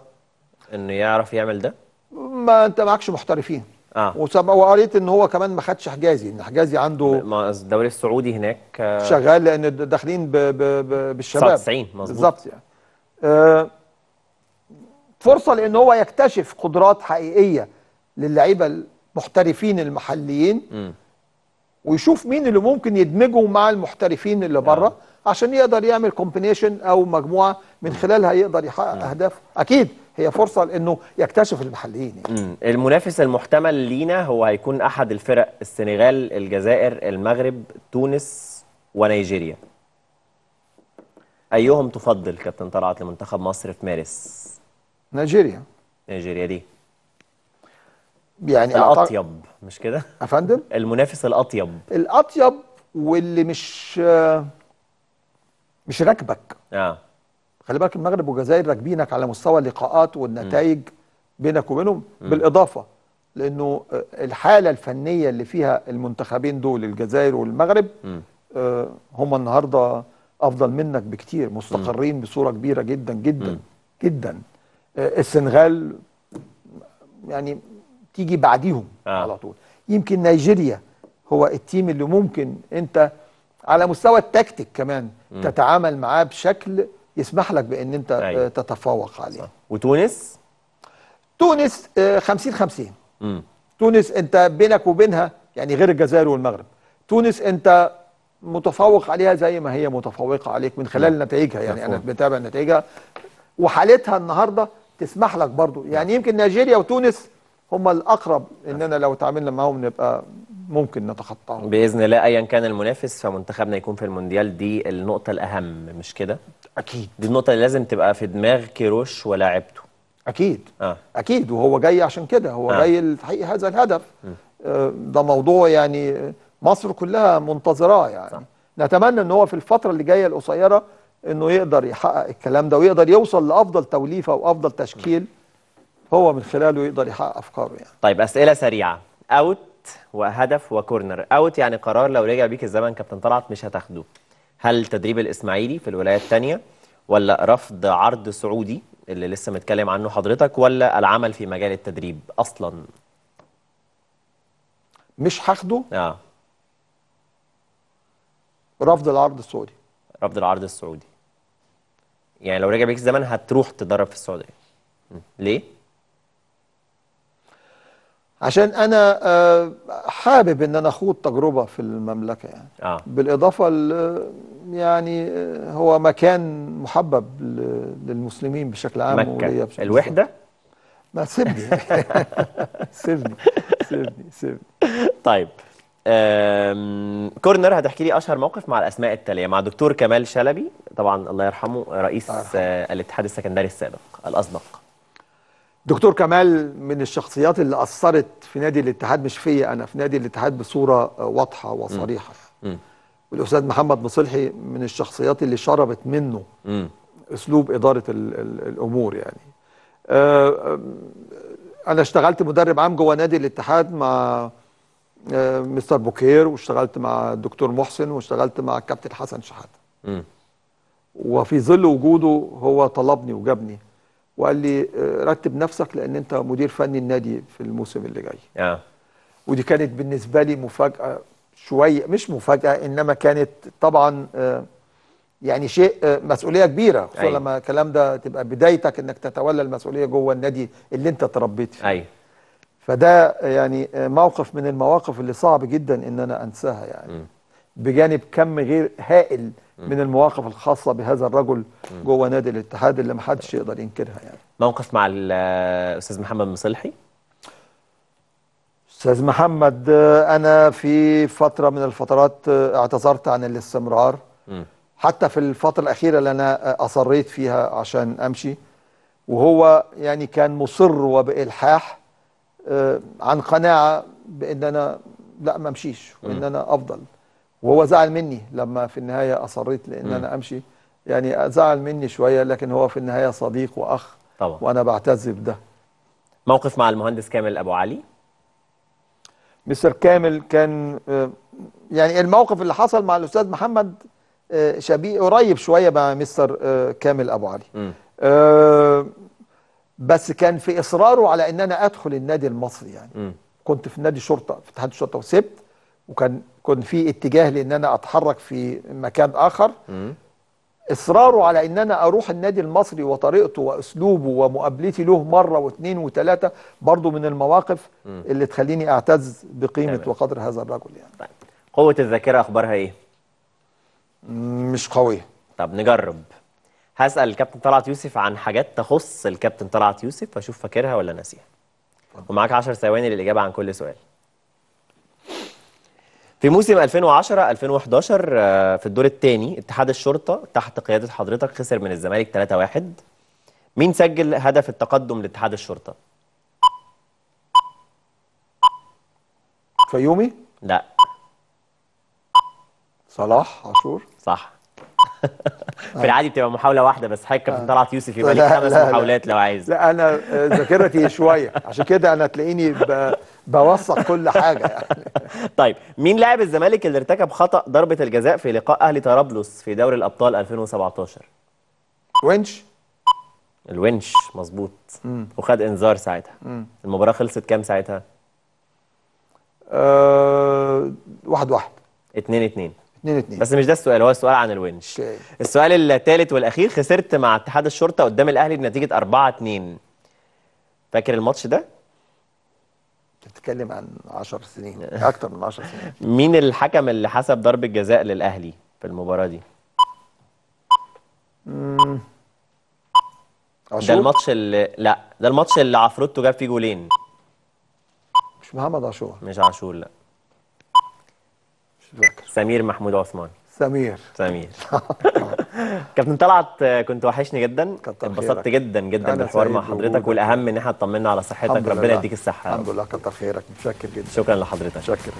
انه يعرف يعمل ده ما انت معكش محترفين اه وقريت ان هو كمان ما خدش حجازي ان حجازي عنده ما الدوري السعودي هناك آه شغال لان داخلين ب ب ب بالشباب 99 مظبوط بالظبط يعني آه فرصه لان هو يكتشف قدرات حقيقيه للعيبه المحترفين المحليين م. ويشوف مين اللي ممكن يدمجه مع المحترفين اللي آه. بره آه. عشان يقدر يعمل كومبينيشن او مجموعه من خلالها يقدر يحقق اهدافه اكيد هي فرصه لانه يكتشف المحليين
يعني. المنافس المحتمل لينا هو هيكون احد الفرق السنغال الجزائر المغرب تونس ونيجيريا ايهم تفضل كابتن طلعت لمنتخب مصر في مارس نيجيريا نيجيريا دي
يعني الاطيب
أعتقد... مش كده يا فندم المنافس الاطيب
الاطيب واللي مش آه، مش راكبك اه خلي بالك المغرب والجزائر راكبينك على مستوى اللقاءات والنتائج م. بينك وبينهم بالاضافه لانه آه، الحاله الفنيه اللي فيها المنتخبين دول الجزائر والمغرب آه هم النهارده افضل منك بكتير مستقرين م. بصوره كبيره جدا جدا م. جدا آه السنغال يعني تيجي بعديهم آه. على طول يمكن نيجيريا هو التيم اللي ممكن انت على مستوى التكتيك كمان م. تتعامل معاه بشكل يسمح لك بان انت آه، أي. أيوه. تتفوق عليه وتونس تونس 50 آه، 50 مم. تونس انت بينك وبينها يعني غير الجزائر والمغرب تونس انت متفوق عليها زي ما هي متفوقه عليك من خلال مم. نتائجها يعني مفهوم. انا بتابع نتائجها وحالتها النهارده تسمح لك برضو يعني يمكن نيجيريا وتونس هم الاقرب اننا لو تعاملنا معاهم نبقى ممكن نتخطاه
باذن الله ايا كان المنافس فمنتخبنا يكون في المونديال دي النقطه الاهم مش كده اكيد دي النقطه اللي لازم تبقى في دماغ كيروش ولاعيبته اكيد
آه. اكيد وهو جاي عشان كده هو آه. جاي لتحقيق هذا الهدف آه ده موضوع يعني مصر كلها منتظراه يعني صح. نتمنى ان هو في الفتره اللي جايه القصيره انه يقدر يحقق الكلام ده ويقدر يوصل لافضل توليفه وافضل تشكيل هو من خلاله يقدر يحقق افكاره يعني
طيب اسئله سريعه اوت اوت وهدف وكورنر اوت يعني قرار لو رجع بيك الزمن كابتن طلعت مش هتاخده هل تدريب الاسماعيلي في الولايه الثانيه ولا رفض عرض سعودي اللي لسه متكلم عنه حضرتك ولا العمل في مجال التدريب اصلا مش هاخده اه رفض العرض السعودي رفض العرض السعودي يعني لو رجع بيك الزمن هتروح تدرب في السعوديه ليه
عشان انا آه، حابب ان انا اخوض تجربه في المملكه يعني آه. بالاضافه يعني آه، هو مكان محبب للمسلمين بشكل عام مكة. الوحده ما سيبني سيبني سيبني سيبني
طيب كورنر هتحكي لي اشهر موقف مع الاسماء التاليه مع دكتور كمال شلبي طبعا الله يرحمه رئيس آه. الاتحاد السكندري السابق الاصدق
دكتور كمال من الشخصيات اللي اثرت في نادي الاتحاد مش فيا انا في نادي الاتحاد بصوره واضحه وصريحه والاستاذ محمد مصلحي من الشخصيات اللي شربت منه م. اسلوب اداره الـ الـ الامور يعني آه، آه، انا اشتغلت مدرب عام جوه نادي الاتحاد مع آه، مستر بوكير واشتغلت مع الدكتور محسن واشتغلت مع الكابتن حسن شحاته وفي ظل وجوده هو طلبني وجابني وقال لي آه، رتب نفسك لان انت مدير فني النادي في الموسم اللي جاي اه ودي كانت بالنسبه لي مفاجاه شويه مش مفاجاه انما كانت طبعا آه، يعني شيء آه، مسؤوليه كبيره خصوصا لما الكلام ده تبقى بدايتك انك تتولى المسؤوليه جوه النادي اللي انت تربيت فيه أيوة. فده يعني موقف من المواقف اللي صعب جدا ان انا انساها يعني م. بجانب كم غير هائل من المواقف الخاصة بهذا الرجل جوه نادي الاتحاد اللي محدش يقدر ينكرها يعني
موقف مع الأستاذ محمد مصلحي
أستاذ محمد أنا في فترة من الفترات اعتذرت عن الاستمرار حتى في الفترة الأخيرة اللي أنا أصريت فيها عشان أمشي وهو يعني كان مصر وبإلحاح آه، عن قناعة بأن أنا لا ما أمشيش وإن أنا أفضل وهو زعل مني لما في النهاية أصريت لأن م. أنا أمشي يعني زعل مني شوية لكن هو في النهاية صديق وأخ طبعا. وأنا بعتز بده موقف مع المهندس كامل أبو علي مستر كامل كان آه، يعني الموقف اللي حصل مع الأستاذ محمد آه، شبيه قريب شوية مع مستر آه، كامل أبو علي م. بس كان في إصراره على أن أنا أدخل النادي المصري يعني م. كنت في نادي شرطة في اتحاد الشرطة وسبت وكان كنت في اتجاه لان انا اتحرك في مكان اخر مم. اصراره على ان انا اروح النادي المصري وطريقته واسلوبه ومقابلتي له مره واثنين وثلاثه برضه من المواقف مم. اللي تخليني اعتز بقيمه تمام. وقدر هذا الرجل يعني
طيب. قوه الذاكره اخبارها ايه مش قويه طب نجرب هسال الكابتن طلعت يوسف عن حاجات تخص الكابتن طلعت يوسف اشوف فاكرها ولا ناسيها ومعاك 10 ثواني للاجابه عن كل سؤال في موسم 2010 2011 آه، في الدور الثاني اتحاد الشرطه تحت قياده حضرتك خسر من الزمالك 3-1 مين سجل هدف التقدم لاتحاد الشرطه؟ فيومي؟
لا صلاح
عاشور صح
في العادي
بتبقى محاوله واحده بس حضرتك كابتن آه. طلعت يوسف يبقى لك خمس محاولات لو عايز لا
انا آه، ذاكرتي شويه عشان كده انا تلاقيني ب... بوثق كل حاجه يعني
طيب مين لاعب الزمالك اللي ارتكب خطا ضربه الجزاء في لقاء اهلي طرابلس في دوري الابطال 2017 ونش الونش مظبوط وخد انذار ساعتها مم. المباراه خلصت كام ساعتها أه... واحد واحد اتنين اتنين اتنين اتنين بس مش ده السؤال هو السؤال عن الونش okay. السؤال الثالث والاخير خسرت مع اتحاد الشرطه قدام الاهلي بنتيجه 4 2 فاكر الماتش ده
بتتكلم عن 10 سنين اكتر من 10
سنين مين الحكم اللي حسب ضربه جزاء للاهلي في المباراه دي؟
امم ده الماتش
اللي لا ده الماتش اللي عفروتو جاب فيه جولين
مش محمد عاشور مش
عاشور لا مش فاكر سمير محمود عثمان سمير سمير كابتن طلعت كنت وحشني جدا اتبسطت جدا جدا بالحوار مع حضرتك والاهم ان احنا اطمنا على صحتك ربنا يديك الصحه الحمد لله كتر خيرك متشكر جدا شكرا لحضرتك شكرا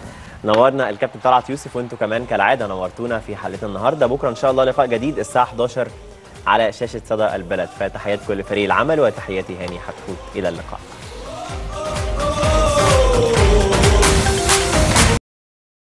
نورنا الكابتن طلعت يوسف وانتم كمان كالعاده نورتونا في حلقه النهارده بكره ان شاء الله لقاء جديد الساعه 11 على شاشه صدى البلد فتحيات كل فريق العمل وتحياتي هاني حتفوت الى اللقاء